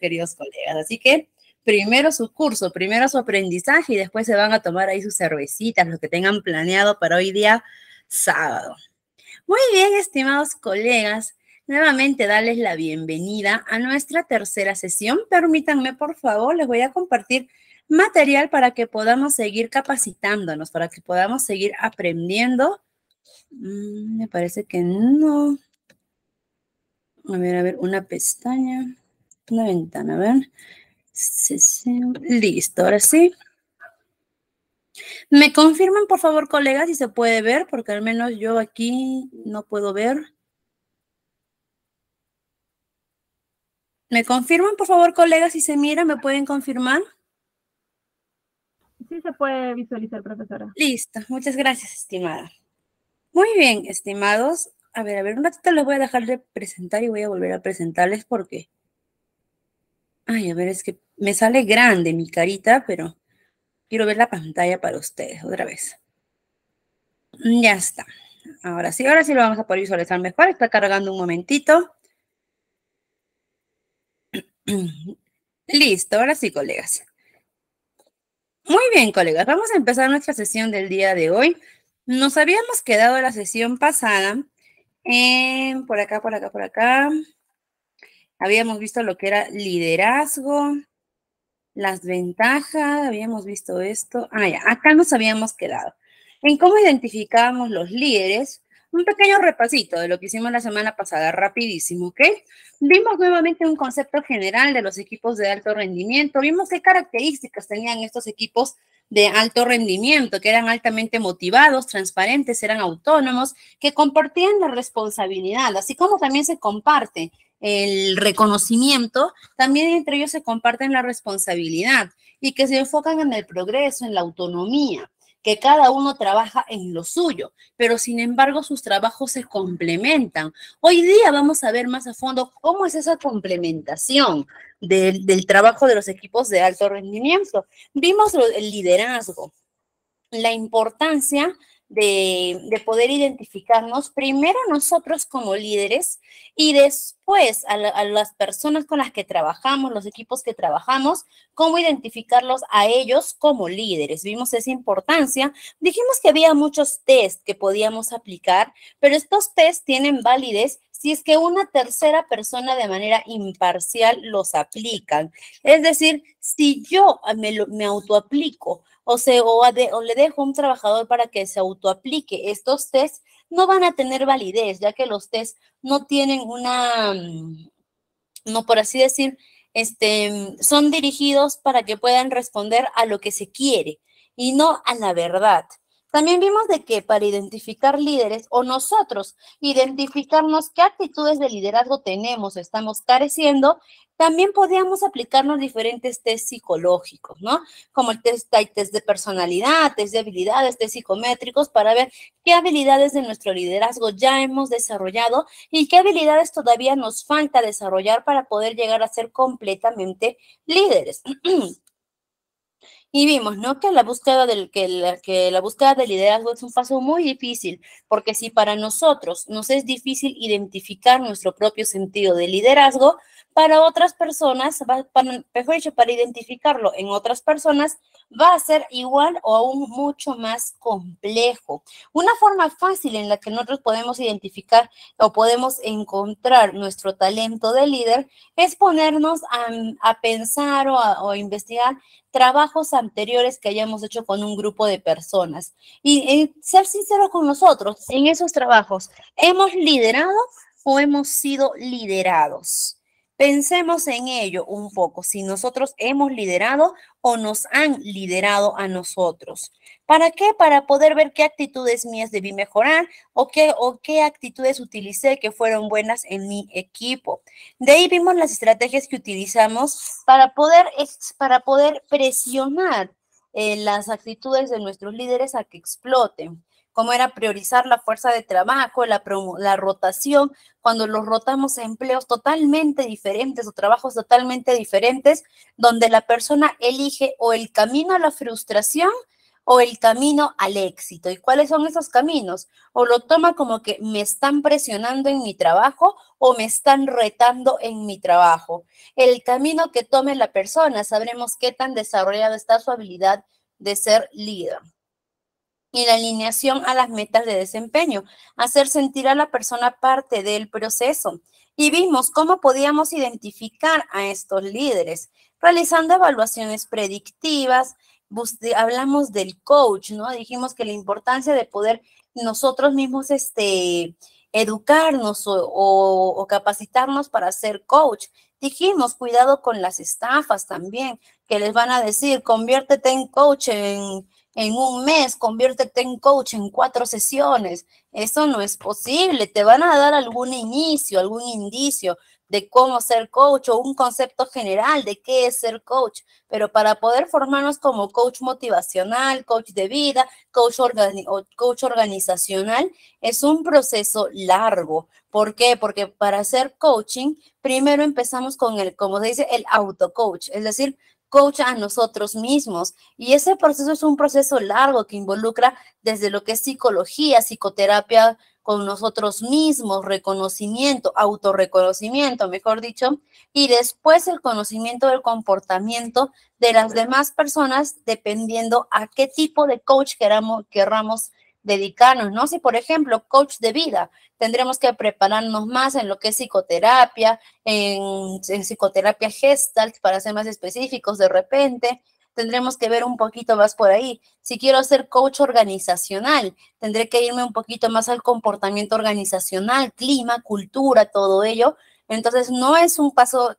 queridos colegas. Así que primero su curso, primero su aprendizaje y después se van a tomar ahí sus cervecitas, lo que tengan planeado para hoy día sábado. Muy bien, estimados colegas, nuevamente darles la bienvenida a nuestra tercera sesión. Permítanme, por favor, les voy a compartir material para que podamos seguir capacitándonos, para que podamos seguir aprendiendo. Mm, me parece que no. A ver, a ver, una pestaña una ventana, a ver. Listo, ahora sí. Me confirman, por favor, colegas, si se puede ver, porque al menos yo aquí no puedo ver. ¿Me confirman, por favor, colegas, si se mira? ¿Me pueden confirmar? Sí se puede visualizar, profesora. Listo, muchas gracias, estimada. Muy bien, estimados. A ver, a ver, un ratito les voy a dejar de presentar y voy a volver a presentarles porque Ay, a ver, es que me sale grande mi carita, pero quiero ver la pantalla para ustedes otra vez. Mm, ya está. Ahora sí, ahora sí lo vamos a poder visualizar mejor. Está cargando un momentito. Listo, ahora sí, colegas. Muy bien, colegas, vamos a empezar nuestra sesión del día de hoy. Nos habíamos quedado la sesión pasada por acá, por acá, por acá. Habíamos visto lo que era liderazgo, las ventajas, habíamos visto esto. Ah, ya, acá nos habíamos quedado. En cómo identificábamos los líderes, un pequeño repasito de lo que hicimos la semana pasada, rapidísimo, ¿ok? Vimos nuevamente un concepto general de los equipos de alto rendimiento, vimos qué características tenían estos equipos de alto rendimiento, que eran altamente motivados, transparentes, eran autónomos, que compartían la responsabilidad, así como también se comparte el reconocimiento, también entre ellos se comparten la responsabilidad y que se enfocan en el progreso, en la autonomía, que cada uno trabaja en lo suyo, pero sin embargo sus trabajos se complementan. Hoy día vamos a ver más a fondo cómo es esa complementación del, trabajo de los equipos de alto rendimiento. Vimos el liderazgo, la importancia de, poder identificarnos primero nosotros como líderes y después a, las personas con las que trabajamos, los equipos que trabajamos, cómo identificarlos a ellos como líderes. Vimos esa importancia. Dijimos que había muchos test que podíamos aplicar, pero estos test tienen validez si es que una tercera persona de manera imparcial los aplica. Es decir, si yo me, me autoaplico o, se, o, o le dejo a un trabajador para que se autoaplique estos test, no van a tener validez, ya que los test no tienen una, mm, no por así decir, este, mm, son dirigidos para que puedan responder a lo que se quiere y no a la verdad. También vimos de que para identificar líderes o nosotros identificarnos qué actitudes de liderazgo tenemos o estamos careciendo, también podíamos aplicarnos diferentes test psicológicos, ¿no? Como el test, test de personalidad, test de habilidades, test psicométricos para ver qué habilidades de nuestro liderazgo ya hemos desarrollado y qué habilidades todavía nos falta desarrollar para poder llegar a ser completamente líderes. Y vimos, ¿no? Que la búsqueda del, que la, que la búsqueda del liderazgo es un paso muy difícil, porque si para nosotros nos es difícil identificar nuestro propio sentido de liderazgo, para otras personas, para, mejor dicho, para identificarlo en otras personas, va a ser igual o aún mucho más complejo. Una forma fácil en la que nosotros podemos identificar o podemos encontrar nuestro talento de líder es ponernos a, pensar o a, investigar trabajos anteriores que hayamos hecho con un grupo de personas. Y, y ser sinceros con nosotros, en esos trabajos, ¿hemos liderado o hemos sido liderados? Pensemos en ello un poco, si nosotros hemos liderado o nos han liderado a nosotros. ¿Para qué? Para poder ver qué actitudes mías debí mejorar o qué, o qué actitudes utilicé que fueron buenas en mi equipo. De ahí vimos las estrategias que utilizamos para poder, para poder presionar eh, las actitudes de nuestros líderes a que exploten cómo era priorizar la fuerza de trabajo, la, rotación, cuando los rotamos a empleos totalmente diferentes o trabajos totalmente diferentes, donde la persona elige o el camino a la frustración o el camino al éxito. ¿Y cuáles son esos caminos? O lo toma como que me están presionando en mi trabajo o me están retando en mi trabajo. El camino que tome la persona, sabremos qué tan desarrollada está su habilidad de ser líder y la alineación a las metas de desempeño, hacer sentir a la persona parte del proceso. Y vimos cómo podíamos identificar a estos líderes, realizando evaluaciones predictivas, hablamos del coach, ¿no? Dijimos que la importancia de poder nosotros mismos este, educarnos o, o capacitarnos para ser coach. Dijimos, cuidado con las estafas también, que les van a decir, conviértete en coach en en un mes, conviértete en coach en cuatro sesiones. Eso no es posible. Te van a dar algún inicio, algún indicio de cómo ser coach o un concepto general de qué es ser coach. Pero para poder formarnos como coach motivacional, coach de vida, coach, coach organizacional, es un proceso largo. ¿Por qué? Porque para hacer coaching, primero empezamos con el, como se dice, el auto coach. Es decir, coach a nosotros mismos. Y ese proceso es un proceso largo que involucra desde lo que es psicología, psicoterapia con nosotros mismos, reconocimiento, autorreconocimiento, mejor dicho, y después el conocimiento del comportamiento de las demás personas dependiendo a qué tipo de coach queramos, querramos dedicarnos, ¿no? Si, por ejemplo, coach de vida, tendremos que prepararnos más en lo que es psicoterapia, en, psicoterapia gestalt, para ser más específicos de repente, tendremos que ver un poquito más por ahí. Si quiero ser coach organizacional, tendré que irme un poquito más al comportamiento organizacional, clima, cultura, todo ello. Entonces, no es un paso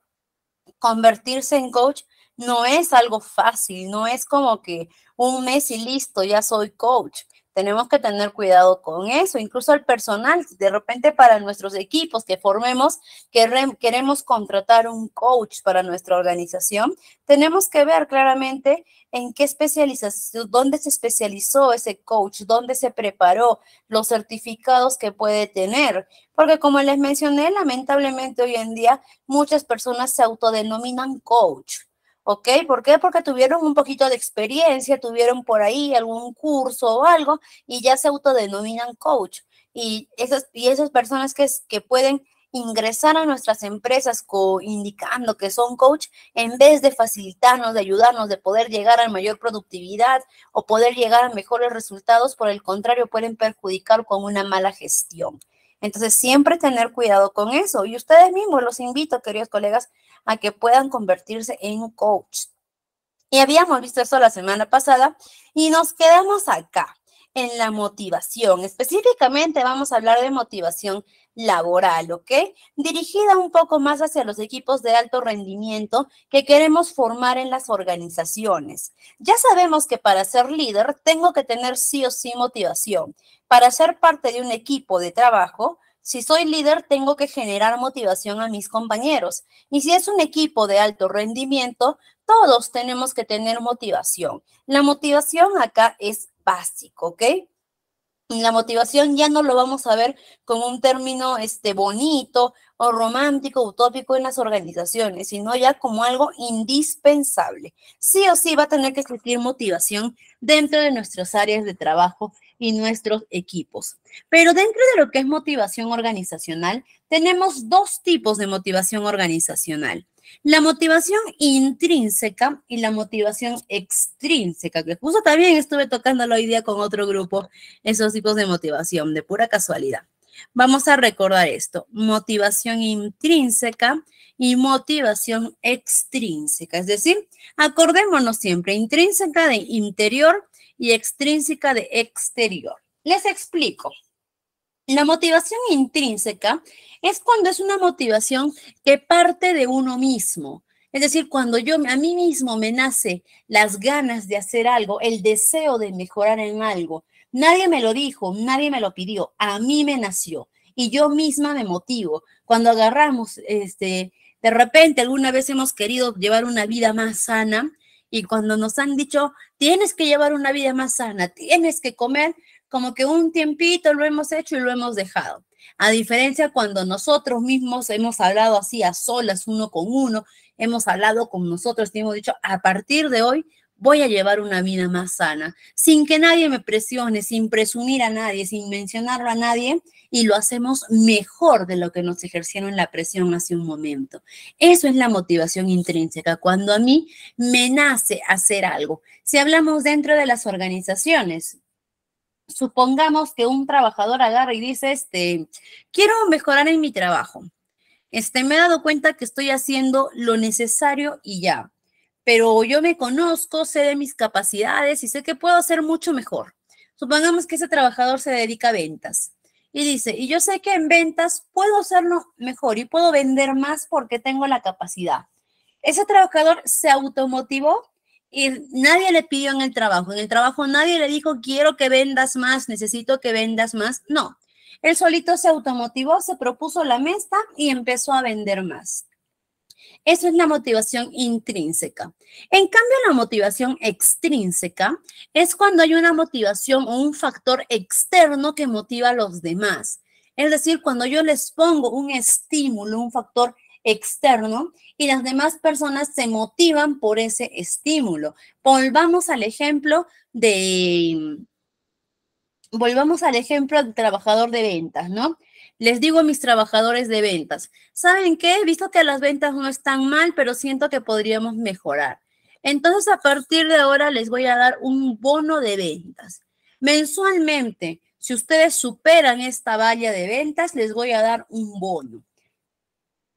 convertirse en coach, no es algo fácil, no es como que un mes y listo, ya soy coach. Tenemos que tener cuidado con eso, incluso el personal, de repente para nuestros equipos que formemos, que queremos contratar un coach para nuestra organización, tenemos que ver claramente en qué especialización, dónde se especializó ese coach, dónde se preparó, los certificados que puede tener. Porque como les mencioné, lamentablemente hoy en día muchas personas se autodenominan coach ¿ok? ¿Por qué? Porque tuvieron un poquito de experiencia, tuvieron por ahí algún curso o algo y ya se autodenominan coach. Y esas, y esas personas que, que pueden ingresar a nuestras empresas indicando que son coach, en vez de facilitarnos, de ayudarnos, de poder llegar a mayor productividad o poder llegar a mejores resultados, por el contrario, pueden perjudicar con una mala gestión. Entonces, siempre tener cuidado con eso. Y ustedes mismos, los invito, queridos colegas, a que puedan convertirse en coach. Y habíamos visto eso la semana pasada y nos quedamos acá en la motivación. Específicamente vamos a hablar de motivación laboral, ¿ok? Dirigida un poco más hacia los equipos de alto rendimiento que queremos formar en las organizaciones. Ya sabemos que para ser líder tengo que tener sí o sí motivación. Para ser parte de un equipo de trabajo, si soy líder, tengo que generar motivación a mis compañeros. Y si es un equipo de alto rendimiento, todos tenemos que tener motivación. La motivación acá es básico, ¿ok? la motivación ya no lo vamos a ver como un término este, bonito o romántico, utópico en las organizaciones, sino ya como algo indispensable. Sí o sí va a tener que existir motivación dentro de nuestras áreas de trabajo y nuestros equipos. Pero dentro de lo que es motivación organizacional, tenemos dos tipos de motivación organizacional. La motivación intrínseca y la motivación extrínseca, que justo también estuve tocándolo hoy día con otro grupo, esos tipos de motivación, de pura casualidad. Vamos a recordar esto, motivación intrínseca y motivación extrínseca, es decir, acordémonos siempre, intrínseca de interior y extrínseca de exterior. Les explico. La motivación intrínseca es cuando es una motivación que parte de uno mismo. Es decir, cuando yo a mí mismo me nace las ganas de hacer algo, el deseo de mejorar en algo. Nadie me lo dijo, nadie me lo pidió, a mí me nació y yo misma me motivo. Cuando agarramos, este, de repente alguna vez hemos querido llevar una vida más sana y cuando nos han dicho, tienes que llevar una vida más sana, tienes que comer, como que un tiempito lo hemos hecho y lo hemos dejado. A diferencia cuando nosotros mismos hemos hablado así a solas, uno con uno, hemos hablado con nosotros y hemos dicho, a partir de hoy voy a llevar una vida más sana, sin que nadie me presione, sin presumir a nadie, sin mencionarlo a nadie, y lo hacemos mejor de lo que nos ejercieron la presión hace un momento. Eso es la motivación intrínseca, cuando a mí me nace hacer algo. Si hablamos dentro de las organizaciones, supongamos que un trabajador agarra y dice, este, quiero mejorar en mi trabajo. Este, me he dado cuenta que estoy haciendo lo necesario y ya pero yo me conozco, sé de mis capacidades y sé que puedo hacer mucho mejor. Supongamos que ese trabajador se dedica a ventas y dice, y yo sé que en ventas puedo hacerlo mejor y puedo vender más porque tengo la capacidad. Ese trabajador se automotivó y nadie le pidió en el trabajo. En el trabajo nadie le dijo, quiero que vendas más, necesito que vendas más. No, él solito se automotivó, se propuso la mesa y empezó a vender más. Eso es la motivación intrínseca. En cambio, la motivación extrínseca es cuando hay una motivación o un factor externo que motiva a los demás. Es decir, cuando yo les pongo un estímulo, un factor externo, y las demás personas se motivan por ese estímulo. Volvamos al ejemplo de... Volvamos al ejemplo del trabajador de ventas, ¿no? Les digo a mis trabajadores de ventas, ¿saben qué? Visto que las ventas no están mal, pero siento que podríamos mejorar. Entonces, a partir de ahora les voy a dar un bono de ventas. Mensualmente, si ustedes superan esta valla de ventas, les voy a dar un bono.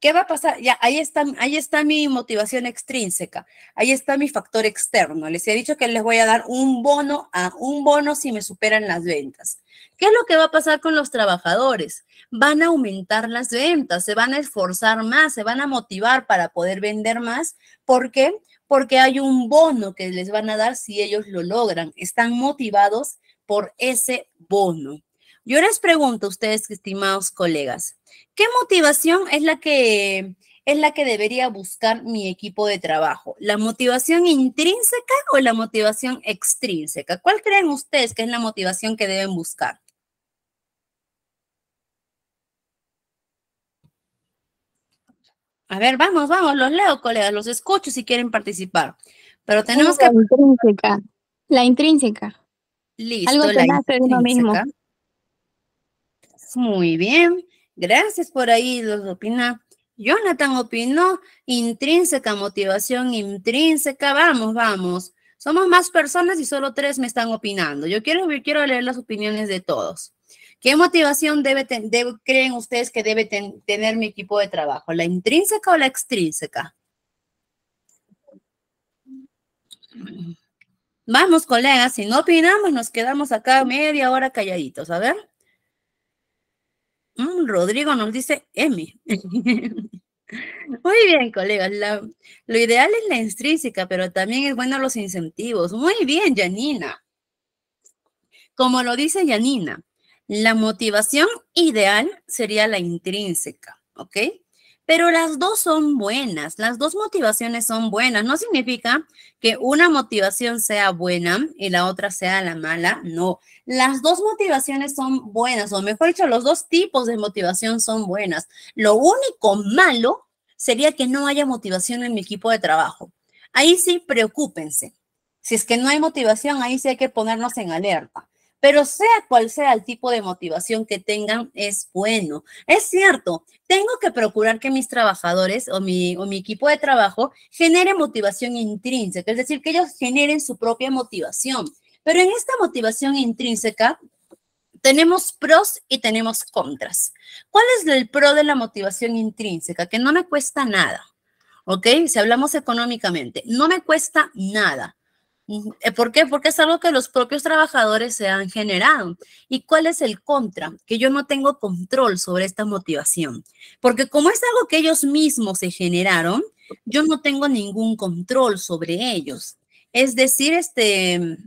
¿Qué va a pasar? Ya, ahí está, ahí está mi motivación extrínseca, ahí está mi factor externo. Les he dicho que les voy a dar un bono a un bono si me superan las ventas. ¿Qué es lo que va a pasar con los trabajadores? Van a aumentar las ventas, se van a esforzar más, se van a motivar para poder vender más. ¿Por qué? Porque hay un bono que les van a dar si ellos lo logran. Están motivados por ese bono. Yo les pregunto a ustedes, estimados colegas, ¿qué motivación es la que es la que debería buscar mi equipo de trabajo? ¿La motivación intrínseca o la motivación extrínseca? ¿Cuál creen ustedes que es la motivación que deben buscar? A ver, vamos, vamos, los leo, colegas, los escucho si quieren participar. Pero tenemos la Intrínseca. La intrínseca. Listo. Muy bien, gracias por ahí, los opina. Jonathan opinó, intrínseca motivación, intrínseca, vamos, vamos. Somos más personas y solo tres me están opinando. Yo quiero, quiero leer las opiniones de todos. ¿Qué motivación creen ustedes que debe tener mi equipo de trabajo? ¿La intrínseca o la extrínseca? Vamos, colegas, si no opinamos, nos quedamos acá media hora calladitos. A ver. Mm, Rodrigo nos dice M. Muy bien, colegas. lo ideal es la intrínseca, pero también es bueno los incentivos. Muy bien, Janina. Como lo dice Janina, la motivación ideal sería la intrínseca, ¿ok? pero las dos son buenas, las dos motivaciones son buenas. No significa que una motivación sea buena y la otra sea la mala, no. Las dos motivaciones son buenas, o mejor dicho, los dos tipos de motivación son buenas. Lo único malo sería que no haya motivación en mi equipo de trabajo. Ahí sí, preocúpense. Si es que no hay motivación, ahí sí hay que ponernos en alerta. Pero sea cual sea el tipo de motivación que tengan, es bueno. Es cierto, tengo que procurar que mis trabajadores o mi, equipo de trabajo genere motivación intrínseca, es decir, que ellos generen su propia motivación. Pero en esta motivación intrínseca tenemos pros y tenemos contras. ¿Cuál es el pro de la motivación intrínseca? Que no me cuesta nada, ¿ok? Si hablamos económicamente, no me cuesta nada. Eh, ¿Por qué? Porque es algo que los propios trabajadores se han generado. ¿Y cuál es el contra? Que yo no tengo control sobre esta motivación. Porque como es algo que ellos mismos se generaron, yo no tengo ningún control sobre ellos. Es decir, este,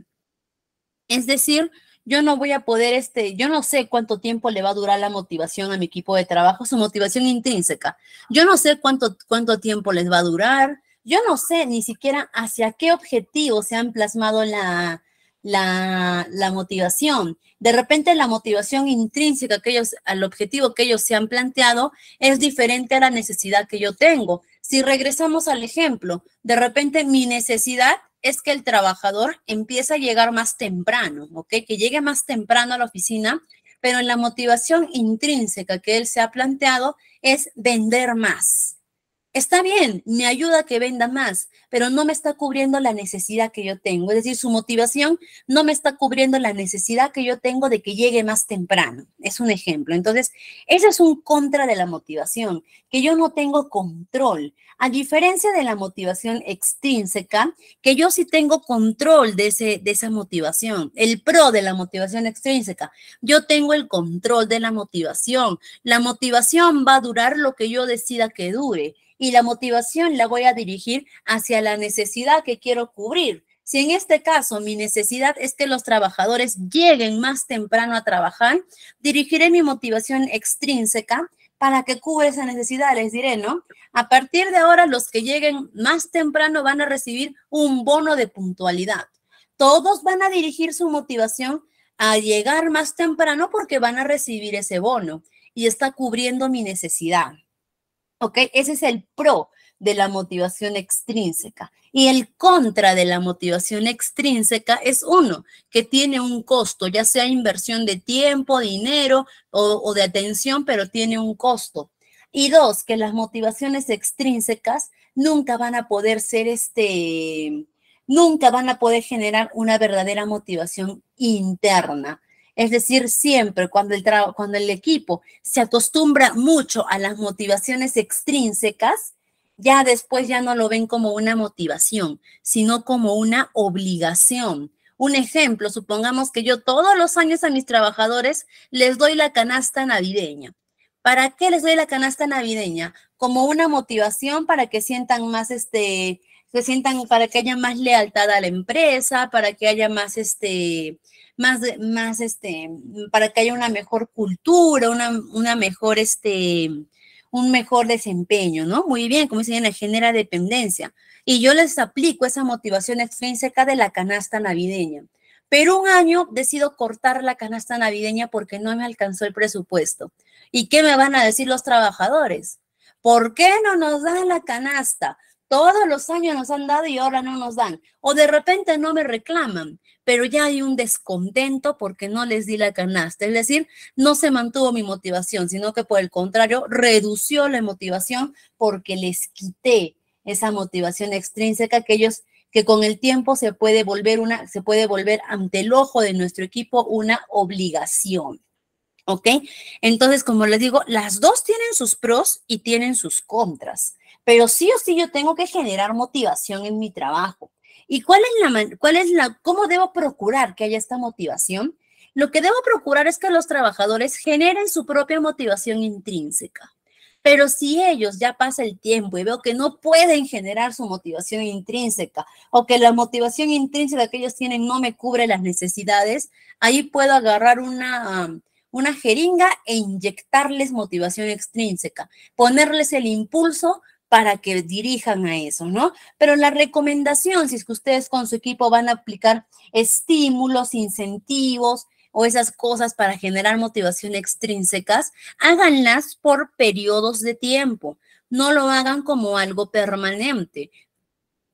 es decir, yo no voy a poder, este, yo no sé cuánto tiempo le va a durar la motivación a mi equipo de trabajo, su motivación intrínseca. Yo no sé cuánto, cuánto tiempo les va a durar, yo no sé ni siquiera hacia qué objetivo se han plasmado la, la, motivación. De repente la motivación intrínseca que ellos, al objetivo que ellos se han planteado es diferente a la necesidad que yo tengo. Si regresamos al ejemplo, de repente mi necesidad es que el trabajador empiece a llegar más temprano, okay, Que llegue más temprano a la oficina, pero la motivación intrínseca que él se ha planteado es vender más. Está bien, me ayuda a que venda más, pero no me está cubriendo la necesidad que yo tengo. Es decir, su motivación no me está cubriendo la necesidad que yo tengo de que llegue más temprano. Es un ejemplo. Entonces, ese es un contra de la motivación, que yo no tengo control. A diferencia de la motivación extrínseca, que yo sí tengo control de, ese, de esa motivación. El pro de la motivación extrínseca, yo tengo el control de la motivación. La motivación va a durar lo que yo decida que dure y la motivación la voy a dirigir hacia la necesidad que quiero cubrir. Si en este caso mi necesidad es que los trabajadores lleguen más temprano a trabajar, dirigiré mi motivación extrínseca para que cubra esa necesidad, les diré, ¿no? A partir de ahora, los que lleguen más temprano van a recibir un bono de puntualidad. Todos van a dirigir su motivación a llegar más temprano porque van a recibir ese bono y está cubriendo mi necesidad. ¿Ok? Ese es el pro de la motivación extrínseca. Y el contra de la motivación extrínseca es uno, que tiene un costo, ya sea inversión de tiempo, dinero o, o de atención, pero tiene un costo. Y dos, que las motivaciones extrínsecas nunca van a poder ser este, nunca van a poder generar una verdadera motivación interna. Es decir, siempre cuando el, cuando el equipo se acostumbra mucho a las motivaciones extrínsecas, ya después ya no lo ven como una motivación, sino como una obligación. Un ejemplo, supongamos que yo todos los años a mis trabajadores les doy la canasta navideña. ¿Para qué les doy la canasta navideña? Como una motivación para que sientan más este, sientan para que haya más lealtad a la empresa, para que haya más este más, este, para que haya una mejor cultura, una, mejor, este, un mejor desempeño, ¿no? Muy bien, como dicen, genera dependencia. Y yo les aplico esa motivación extrínseca de la canasta navideña. Pero un año decido cortar la canasta navideña porque no me alcanzó el presupuesto. ¿Y qué me van a decir los trabajadores? ¿Por qué no nos dan la canasta? todos los años nos han dado y ahora no nos dan. O de repente no me reclaman, pero ya hay un descontento porque no les di la canasta. Es decir, no se mantuvo mi motivación, sino que por el contrario, redució la motivación porque les quité esa motivación extrínseca que que con el tiempo se puede volver una se puede volver ante el ojo de nuestro equipo una obligación. ¿Ok? Entonces, como les digo, las dos tienen sus pros y tienen sus contras. Pero sí o sí yo tengo que generar motivación en mi trabajo. ¿Y cuál es la, cuál es la, cómo debo procurar que haya esta motivación? Lo que debo procurar es que los trabajadores generen su propia motivación intrínseca. Pero si ellos ya pasa el tiempo y veo que no pueden generar su motivación intrínseca o que la motivación intrínseca que ellos tienen no me cubre las necesidades, ahí puedo agarrar una, una jeringa e inyectarles motivación extrínseca, ponerles el impulso para que dirijan a eso, ¿no? Pero la recomendación, si es que ustedes con su equipo van a aplicar estímulos, incentivos o esas cosas para generar motivación extrínsecas, háganlas por periodos de tiempo, no lo hagan como algo permanente,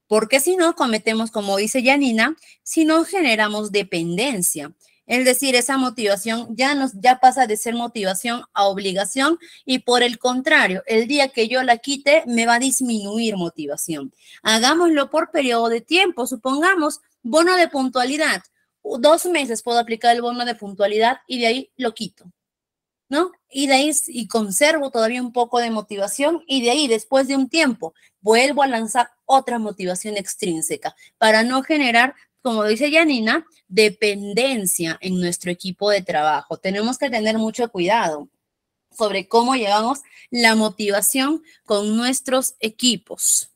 porque si no, cometemos, como dice Janina, si no generamos dependencia. Es decir, esa motivación ya, nos, ya pasa de ser motivación a obligación y por el contrario, el día que yo la quite me va a disminuir motivación. Hagámoslo por periodo de tiempo, supongamos bono de puntualidad. Dos meses puedo aplicar el bono de puntualidad y de ahí lo quito. ¿No? Y de ahí y conservo todavía un poco de motivación y de ahí después de un tiempo vuelvo a lanzar otra motivación extrínseca para no generar como dice Janina, dependencia en nuestro equipo de trabajo. Tenemos que tener mucho cuidado sobre cómo llevamos la motivación con nuestros equipos.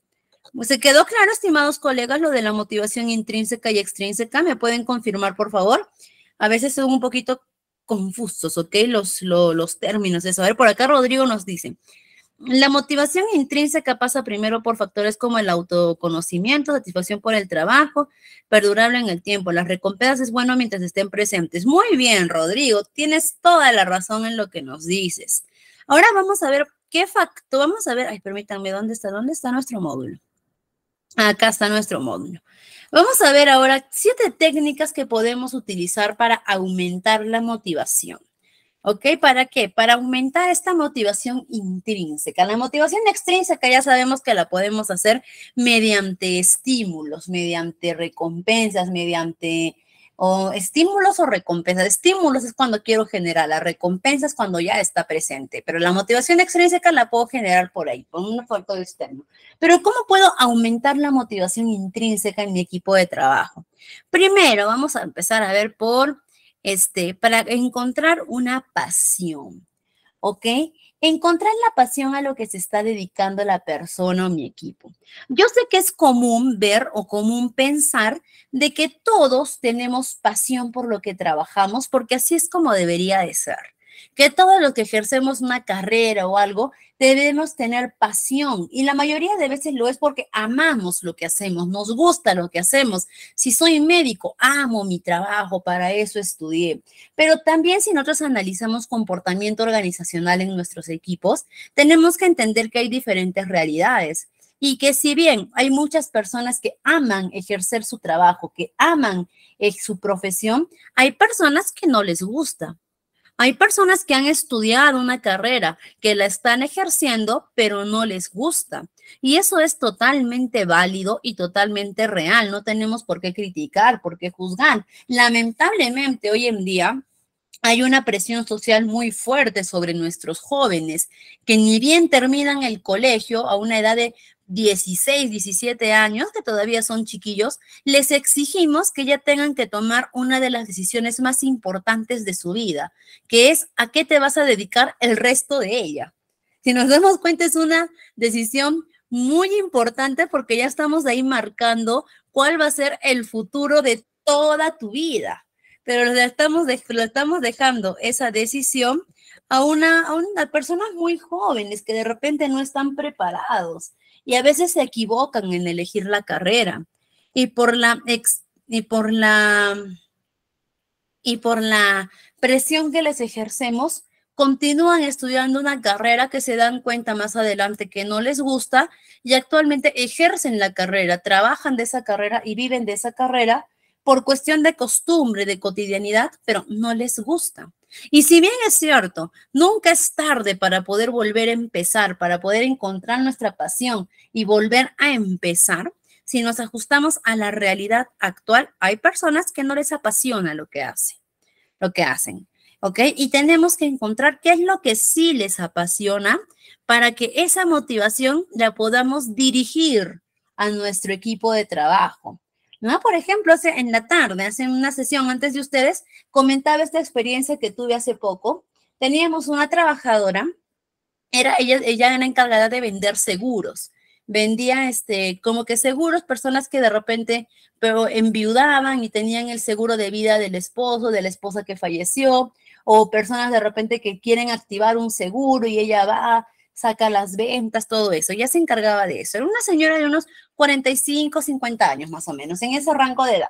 ¿Se quedó claro, estimados colegas, lo de la motivación intrínseca y extrínseca? ¿Me pueden confirmar, por favor? A veces son un poquito confusos, ¿ok? Los, los términos de saber. Por acá Rodrigo nos dice, la motivación intrínseca pasa primero por factores como el autoconocimiento, satisfacción por el trabajo, perdurable en el tiempo. Las recompensas es bueno mientras estén presentes. Muy bien, Rodrigo, tienes toda la razón en lo que nos dices. Ahora vamos a ver qué factor, vamos a ver, ay, permítanme, ¿dónde está? ¿Dónde está nuestro módulo? Acá está nuestro módulo. Vamos a ver ahora siete técnicas que podemos utilizar para aumentar la motivación. ¿Ok? ¿Para qué? Para aumentar esta motivación intrínseca. La motivación extrínseca ya sabemos que la podemos hacer mediante estímulos, mediante recompensas, mediante o estímulos o recompensas. Estímulos es cuando quiero generar, la recompensas, cuando ya está presente, pero la motivación extrínseca la puedo generar por ahí, por un factor externo. Pero ¿cómo puedo aumentar la motivación intrínseca en mi equipo de trabajo? Primero, vamos a empezar a ver por este, para encontrar una pasión, ¿ok? Encontrar la pasión a lo que se está dedicando la persona o mi equipo. Yo sé que es común ver o común pensar de que todos tenemos pasión por lo que trabajamos, porque así es como debería de ser que todo lo que ejercemos una carrera o algo debemos tener pasión y la mayoría de veces lo es porque amamos lo que hacemos, nos gusta lo que hacemos. Si soy médico, amo mi trabajo, para eso estudié. Pero también si nosotros analizamos comportamiento organizacional en nuestros equipos, tenemos que entender que hay diferentes realidades y que si bien hay muchas personas que aman ejercer su trabajo, que aman eh, su profesión, hay personas que no les gusta. Hay personas que han estudiado una carrera, que la están ejerciendo, pero no les gusta. Y eso es totalmente válido y totalmente real. No tenemos por qué criticar, por qué juzgar. Lamentablemente, hoy en día, hay una presión social muy fuerte sobre nuestros jóvenes, que ni bien terminan el colegio a una edad de 16, 17 años, que todavía son chiquillos, les exigimos que ya tengan que tomar una de las decisiones más importantes de su vida, que es a qué te vas a dedicar el resto de ella. Si nos damos cuenta, es una decisión muy importante porque ya estamos ahí marcando cuál va a ser el futuro de toda tu vida. Pero lo estamos, estamos dejando esa decisión a, una, a, una, a personas muy jóvenes que de repente no están preparados y a veces se equivocan en elegir la carrera. Y por la, y por la, y por la presión que les ejercemos, continúan estudiando una carrera que se dan cuenta más adelante que no les gusta y actualmente ejercen la carrera, trabajan de esa carrera y viven de esa carrera por cuestión de costumbre, de cotidianidad, pero no les gusta. Y si bien es cierto, nunca es tarde para poder volver a empezar, para poder encontrar nuestra pasión y volver a empezar, si nos ajustamos a la realidad actual, hay personas que no les apasiona lo que hacen, lo que hacen, ¿ok? Y tenemos que encontrar qué es lo que sí les apasiona para que esa motivación la podamos dirigir a nuestro equipo de trabajo, por ejemplo, hace, en la tarde, hace una sesión antes de ustedes, comentaba esta experiencia que tuve hace poco. Teníamos una trabajadora, era, ella, ella era encargada de vender seguros vendía este como que seguros personas que de repente pero enviudaban y tenían el seguro de vida del esposo, de la esposa que falleció o personas de repente que quieren activar un seguro y ella va saca las ventas, todo eso. ya se encargaba de eso. Era una señora de unos 45, 50 años más o menos, en ese rango de edad.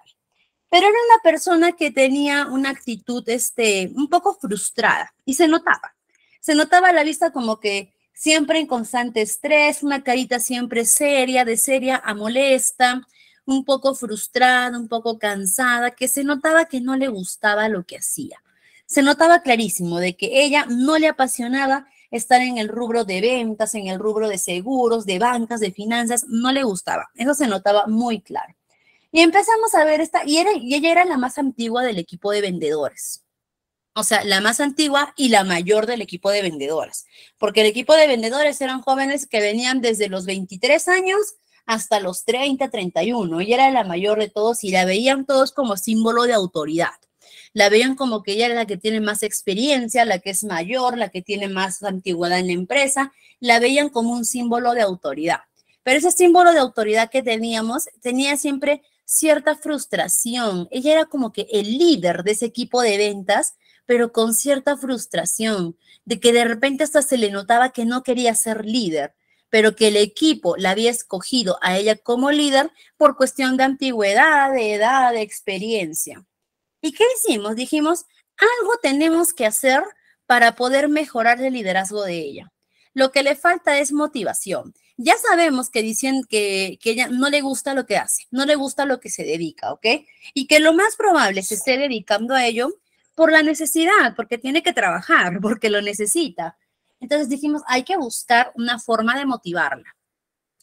Pero era una persona que tenía una actitud este, un poco frustrada y se notaba. Se notaba a la vista como que siempre en constante estrés, una carita siempre seria, de seria a molesta, un poco frustrada, un poco cansada, que se notaba que no le gustaba lo que hacía. Se notaba clarísimo de que ella no le apasionaba estar en el rubro de ventas, en el rubro de seguros, de bancas, de finanzas, no le gustaba. Eso se notaba muy claro. Y empezamos a ver esta, y, ella era la más antigua del equipo de vendedores. O sea, la más antigua y la mayor del equipo de vendedoras. Porque el equipo de vendedores eran jóvenes que venían desde los 23 años hasta los 30, 31. y era la mayor de todos y la veían todos como símbolo de autoridad la veían como que ella era la que tiene más experiencia, la que es mayor, la que tiene más antigüedad en la empresa, la veían como un símbolo de autoridad. Pero ese símbolo de autoridad que teníamos tenía siempre cierta frustración. Ella era como que el líder de ese equipo de ventas, pero con cierta frustración, de que de repente hasta se le notaba que no quería ser líder, pero que el equipo la había escogido a ella como líder por cuestión de antigüedad, de edad, de experiencia. ¿Y qué hicimos? Dijimos, algo tenemos que hacer para poder mejorar el liderazgo de ella. Lo que le falta es motivación. Ya sabemos que dicen que, que ella no le gusta lo que hace, no le gusta lo que se dedica, ¿ok? Y que lo más probable es se esté dedicando a ello por la necesidad, porque tiene que trabajar, porque lo necesita. Entonces dijimos, hay que buscar una forma de motivarla.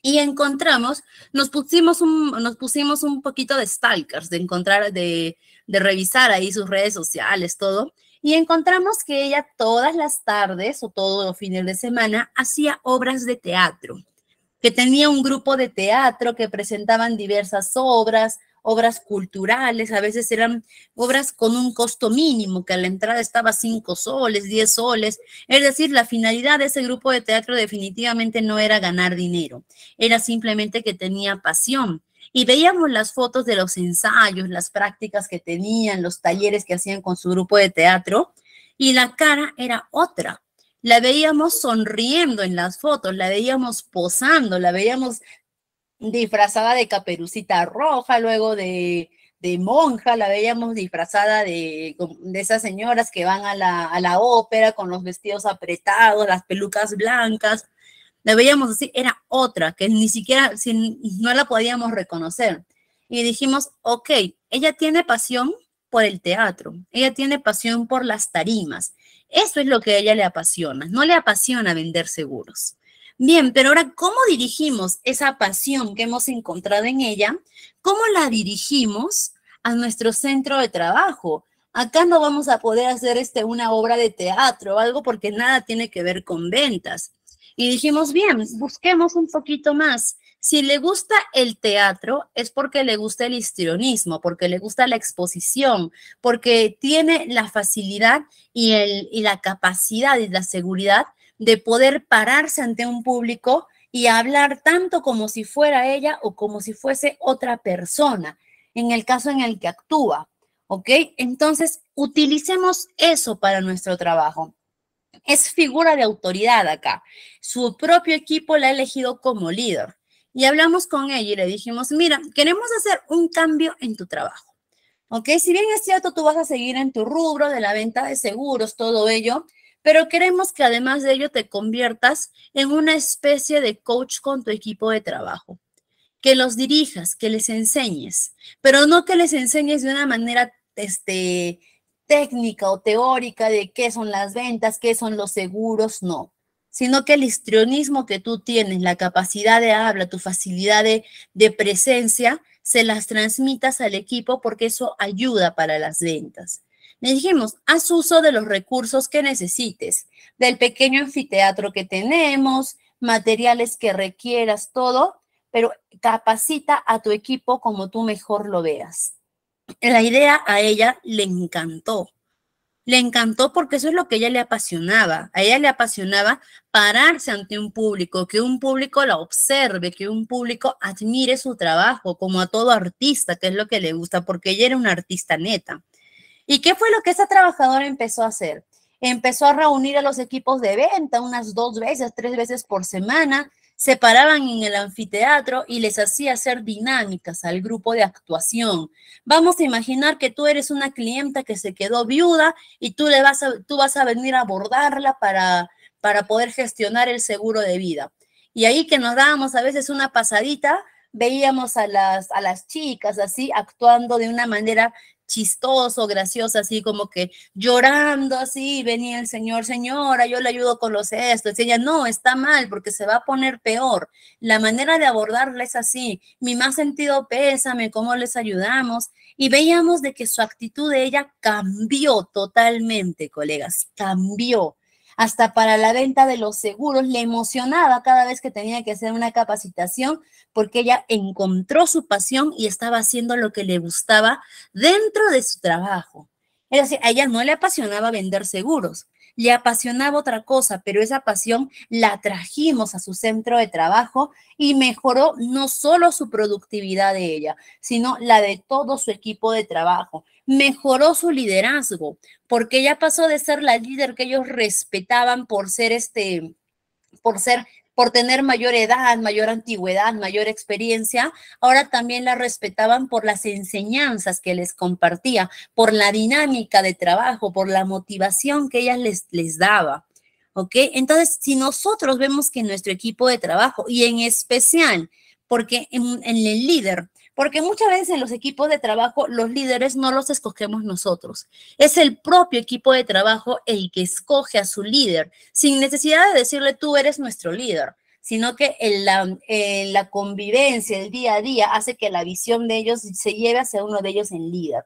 Y encontramos, nos pusimos un, nos pusimos un poquito de stalkers, de encontrar, de, de revisar ahí sus redes sociales, todo, y encontramos que ella todas las tardes o todos los fines de semana hacía obras de teatro, que tenía un grupo de teatro que presentaban diversas obras, obras culturales, a veces eran obras con un costo mínimo, que a la entrada estaba cinco soles, 10 soles. Es decir, la finalidad de ese grupo de teatro definitivamente no era ganar dinero, era simplemente que tenía pasión y veíamos las fotos de los ensayos, las prácticas que tenían, los talleres que hacían con su grupo de teatro, y la cara era otra. La veíamos sonriendo en las fotos, la veíamos posando, la veíamos disfrazada de caperucita roja, luego de, monja, la veíamos disfrazada de, esas señoras que van a la, a la ópera con los vestidos apretados, las pelucas blancas la veíamos así, era otra, que ni siquiera no la podíamos reconocer. Y dijimos, ok, ella tiene pasión por el teatro, ella tiene pasión por las tarimas. Eso es lo que a ella le apasiona, no le apasiona vender seguros. Bien, pero ahora, ¿cómo dirigimos esa pasión que hemos encontrado en ella? ¿Cómo la dirigimos a nuestro centro de trabajo? Acá no vamos a poder hacer este, una obra de teatro o algo porque nada tiene que ver con ventas. Y dijimos, bien, busquemos un poquito más. Si le gusta el teatro, es porque le gusta el histrionismo, porque le gusta la exposición, porque tiene la facilidad y, la capacidad y la seguridad de poder pararse ante un público y hablar tanto como si fuera ella o como si fuese otra persona, en el caso en el que actúa. ¿Ok? Entonces, utilicemos eso para nuestro trabajo es figura de autoridad acá. Su propio equipo la ha elegido como líder. Y hablamos con ella y le dijimos, mira, queremos hacer un cambio en tu trabajo. ¿Ok? Si bien es cierto, tú vas a seguir en tu rubro de la venta de seguros, todo ello, pero queremos que además de ello te conviertas en una especie de coach con tu equipo de trabajo que los dirijas, que les enseñes, pero no que les enseñes de una manera este, técnica o teórica de qué son las ventas, qué son los seguros, no, sino que el histrionismo que tú tienes, la capacidad de habla, tu facilidad de, presencia, se las transmitas al equipo porque eso ayuda para las ventas. Le dijimos, haz uso de los recursos que necesites, del pequeño anfiteatro que tenemos, materiales que requieras, todo, pero capacita a tu equipo como tú mejor lo veas. La idea a ella le encantó. Le encantó porque eso es lo que ella le apasionaba. A ella le apasionaba pararse ante un público, que un público la observe, que un público admire su trabajo, como a todo artista, que es lo que le gusta, porque ella era una artista neta. ¿Y qué fue lo que esa trabajadora empezó a hacer? Empezó a reunir a los equipos de venta unas dos veces, tres veces por semana, se paraban en el anfiteatro y les hacía hacer dinámicas al grupo de actuación. Vamos a imaginar que tú eres una clienta que se quedó viuda y tú, le vas, a, tú vas a venir a abordarla para, para poder gestionar el seguro de vida. Y ahí que nos dábamos a veces una pasadita, veíamos a las, a las chicas así actuando de una manera chistoso, gracioso, así como que llorando así, venía el señor, señora, yo le ayudo con los esto, ella, no, está mal porque se va a poner peor. La manera de abordarla es así, mi más sentido pésame, cómo les ayudamos. Y veíamos de que su actitud de ella cambió totalmente, colegas, cambió hasta para la venta de los seguros. Le emocionaba cada vez que tenía que hacer una capacitación porque ella encontró su pasión y estaba haciendo lo que le gustaba dentro de su trabajo. Es decir, a ella no le apasionaba vender seguros, le apasionaba otra cosa, pero esa pasión la trajimos a su centro de trabajo y mejoró no solo su productividad de ella, sino la de todo su equipo de trabajo mejoró su liderazgo, porque ella pasó de ser la líder que ellos respetaban por ser este, por ser por tener mayor edad, mayor antigüedad, mayor experiencia, ahora también la respetaban por las enseñanzas que les compartía, por la dinámica de trabajo, por la motivación que ella les, les daba. Entonces, si nosotros vemos que nuestro equipo de trabajo, y en especial, porque en el líder porque muchas veces en los equipos de trabajo los líderes no los escogemos nosotros. Es el propio equipo de trabajo el que escoge a su líder, sin necesidad de decirle tú eres nuestro líder, sino que en la, la convivencia, el día a día, hace que la visión de ellos se lleve hacia uno de ellos en líder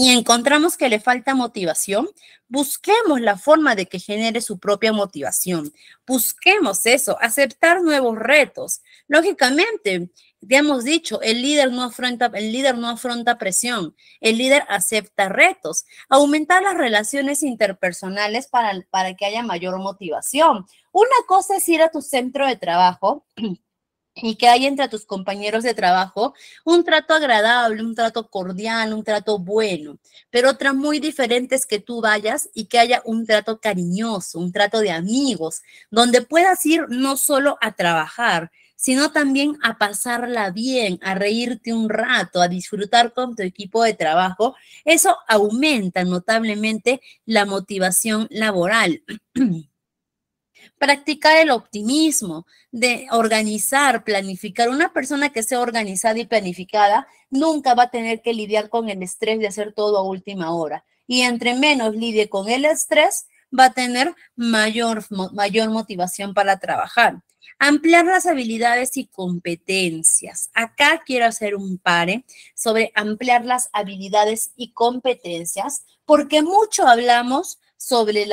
y encontramos que le falta motivación, busquemos la forma de que genere su propia motivación. Busquemos eso, aceptar nuevos retos. Lógicamente, ya hemos dicho, el líder no afronta, el líder no afronta presión, el líder acepta retos. Aumentar las relaciones interpersonales para, para que haya mayor motivación. Una cosa es ir a tu centro de trabajo y que hay entre tus compañeros de trabajo un trato agradable, un trato cordial, un trato bueno. Pero otra muy diferente es que tú vayas y que haya un trato cariñoso, un trato de amigos, donde puedas ir no solo a trabajar, sino también a pasarla bien, a reírte un rato, a disfrutar con tu equipo de trabajo. Eso aumenta notablemente la motivación laboral. practicar el optimismo, de organizar, planificar. Una persona que sea organizada y planificada nunca va a tener que lidiar con el estrés de hacer todo a última hora. Y entre menos lidie con el estrés, va a tener mayor, mayor motivación para trabajar. Ampliar las habilidades y competencias. Acá quiero hacer un pare sobre ampliar las habilidades y competencias, porque mucho hablamos sobre,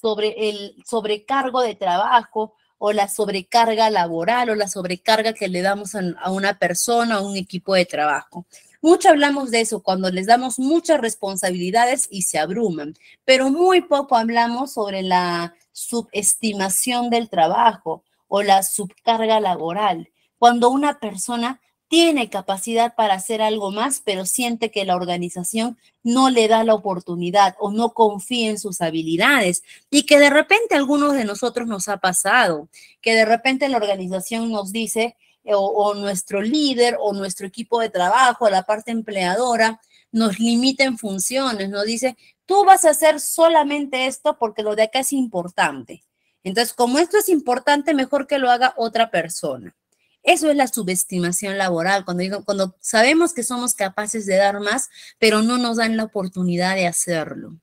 sobre el sobrecargo de trabajo o la sobrecarga laboral o la sobrecarga que le damos a, una persona a un equipo de trabajo. Mucho hablamos de eso cuando les damos muchas responsabilidades y se abruman, pero muy poco hablamos sobre la subestimación del trabajo o la subcarga laboral. Cuando una persona tiene capacidad para hacer algo más, pero siente que la organización no le da la oportunidad o no confía en sus habilidades y que de repente a algunos de nosotros nos ha pasado, que de repente la organización nos dice eh, o, nuestro líder o nuestro equipo de trabajo, la parte empleadora, nos limita en funciones, nos dice, tú vas a hacer solamente esto porque lo de acá es importante. Entonces, como esto es importante, mejor que lo haga otra persona. Eso es la subestimación laboral, cuando, cuando sabemos que somos capaces de dar más, pero no nos dan la oportunidad de hacerlo.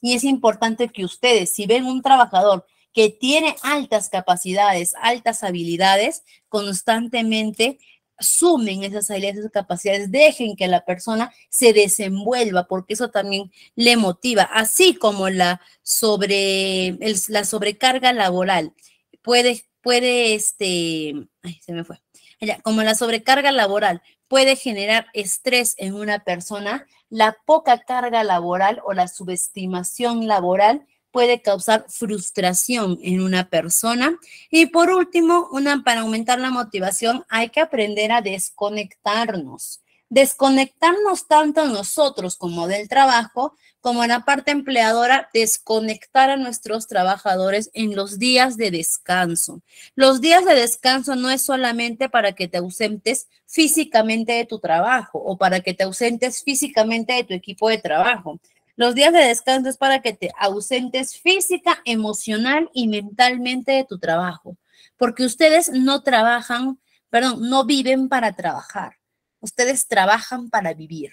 Y es importante que ustedes, si ven un trabajador que tiene altas capacidades, altas habilidades, constantemente sumen esas habilidades, esas capacidades, dejen que la persona se desenvuelva, porque eso también le motiva, así como la, sobre, la sobrecarga laboral puede puede, este, ay, se me fue, como la sobrecarga laboral puede generar estrés en una persona, la poca carga laboral o la subestimación laboral puede causar frustración en una persona. Y por último, una, para aumentar la motivación hay que aprender a desconectarnos desconectarnos tanto nosotros como del trabajo, como en la parte empleadora, desconectar a nuestros trabajadores en los días de descanso. Los días de descanso no es solamente para que te ausentes físicamente de tu trabajo o para que te ausentes físicamente de tu equipo de trabajo. Los días de descanso es para que te ausentes física, emocional y mentalmente de tu trabajo, porque ustedes no trabajan, perdón, no viven para trabajar ustedes trabajan para vivir.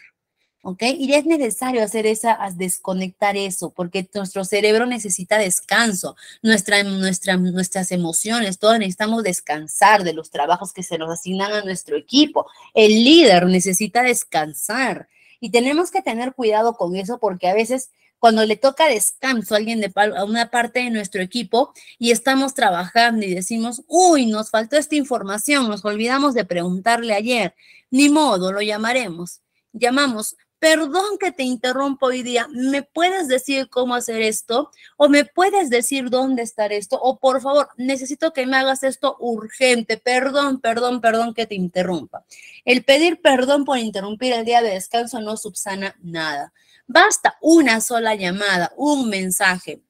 ¿Ok? Y es necesario hacer esa, desconectar eso, porque nuestro cerebro necesita descanso, nuestra, nuestra, nuestras emociones, todos necesitamos descansar de los trabajos que se nos asignan a nuestro equipo. El líder necesita descansar y tenemos que tener cuidado con eso porque a veces cuando le toca descanso a alguien de a una parte de nuestro equipo y estamos trabajando y decimos, uy, nos faltó esta información, nos olvidamos de preguntarle ayer, ni modo, lo llamaremos. Llamamos, perdón que te interrumpo hoy día, ¿me puedes decir cómo hacer esto? ¿O me puedes decir dónde estar esto? O por favor, necesito que me hagas esto urgente, perdón, perdón, perdón que te interrumpa. El pedir perdón por interrumpir el día de descanso no subsana nada. Basta una sola llamada, un mensaje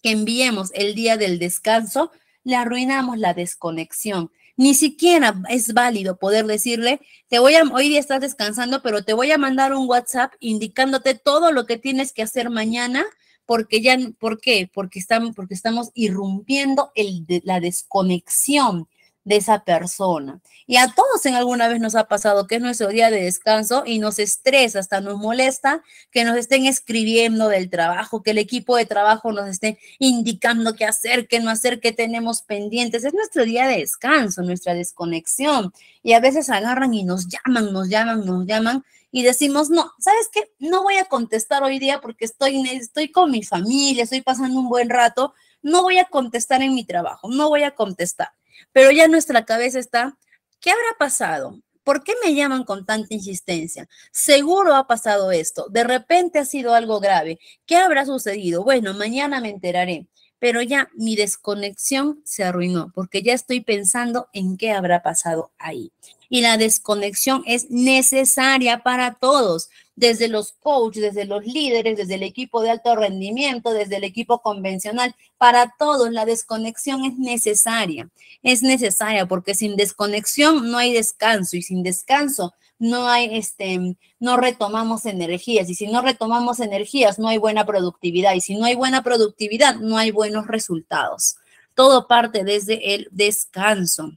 que enviemos el día del descanso, le arruinamos la desconexión. Ni siquiera es válido poder decirle, te voy a, hoy día estás descansando, pero te voy a mandar un WhatsApp indicándote todo lo que tienes que hacer mañana, porque ya, ¿por qué? Porque estamos, porque estamos irrumpiendo el, la desconexión de esa persona. Y a todos en alguna vez nos ha pasado que es nuestro día de descanso y nos estresa, hasta nos molesta que nos estén escribiendo del trabajo, que el equipo de trabajo nos esté indicando qué hacer, qué no hacer, qué tenemos pendientes. Es nuestro día de descanso, nuestra desconexión. Y a veces agarran y nos llaman, nos llaman, nos llaman y decimos, no, ¿sabes qué? No voy a contestar hoy día porque estoy, estoy con mi familia, estoy pasando un buen rato, no voy a contestar en mi trabajo, no voy a contestar. Pero ya nuestra cabeza está, ¿qué habrá pasado? ¿Por qué me llaman con tanta insistencia? Seguro ha pasado esto. De repente ha sido algo grave. ¿Qué habrá sucedido? Bueno, mañana me enteraré. Pero ya mi desconexión se arruinó porque ya estoy pensando en qué habrá pasado ahí. Y la desconexión es necesaria para todos desde los coaches, desde los líderes, desde el equipo de alto rendimiento, desde el equipo convencional. Para todos la desconexión es necesaria, es necesaria porque sin desconexión no hay descanso y sin descanso no hay este no retomamos energías y si no retomamos energías no hay buena productividad y si no hay buena productividad no hay buenos resultados. Todo parte desde el descanso.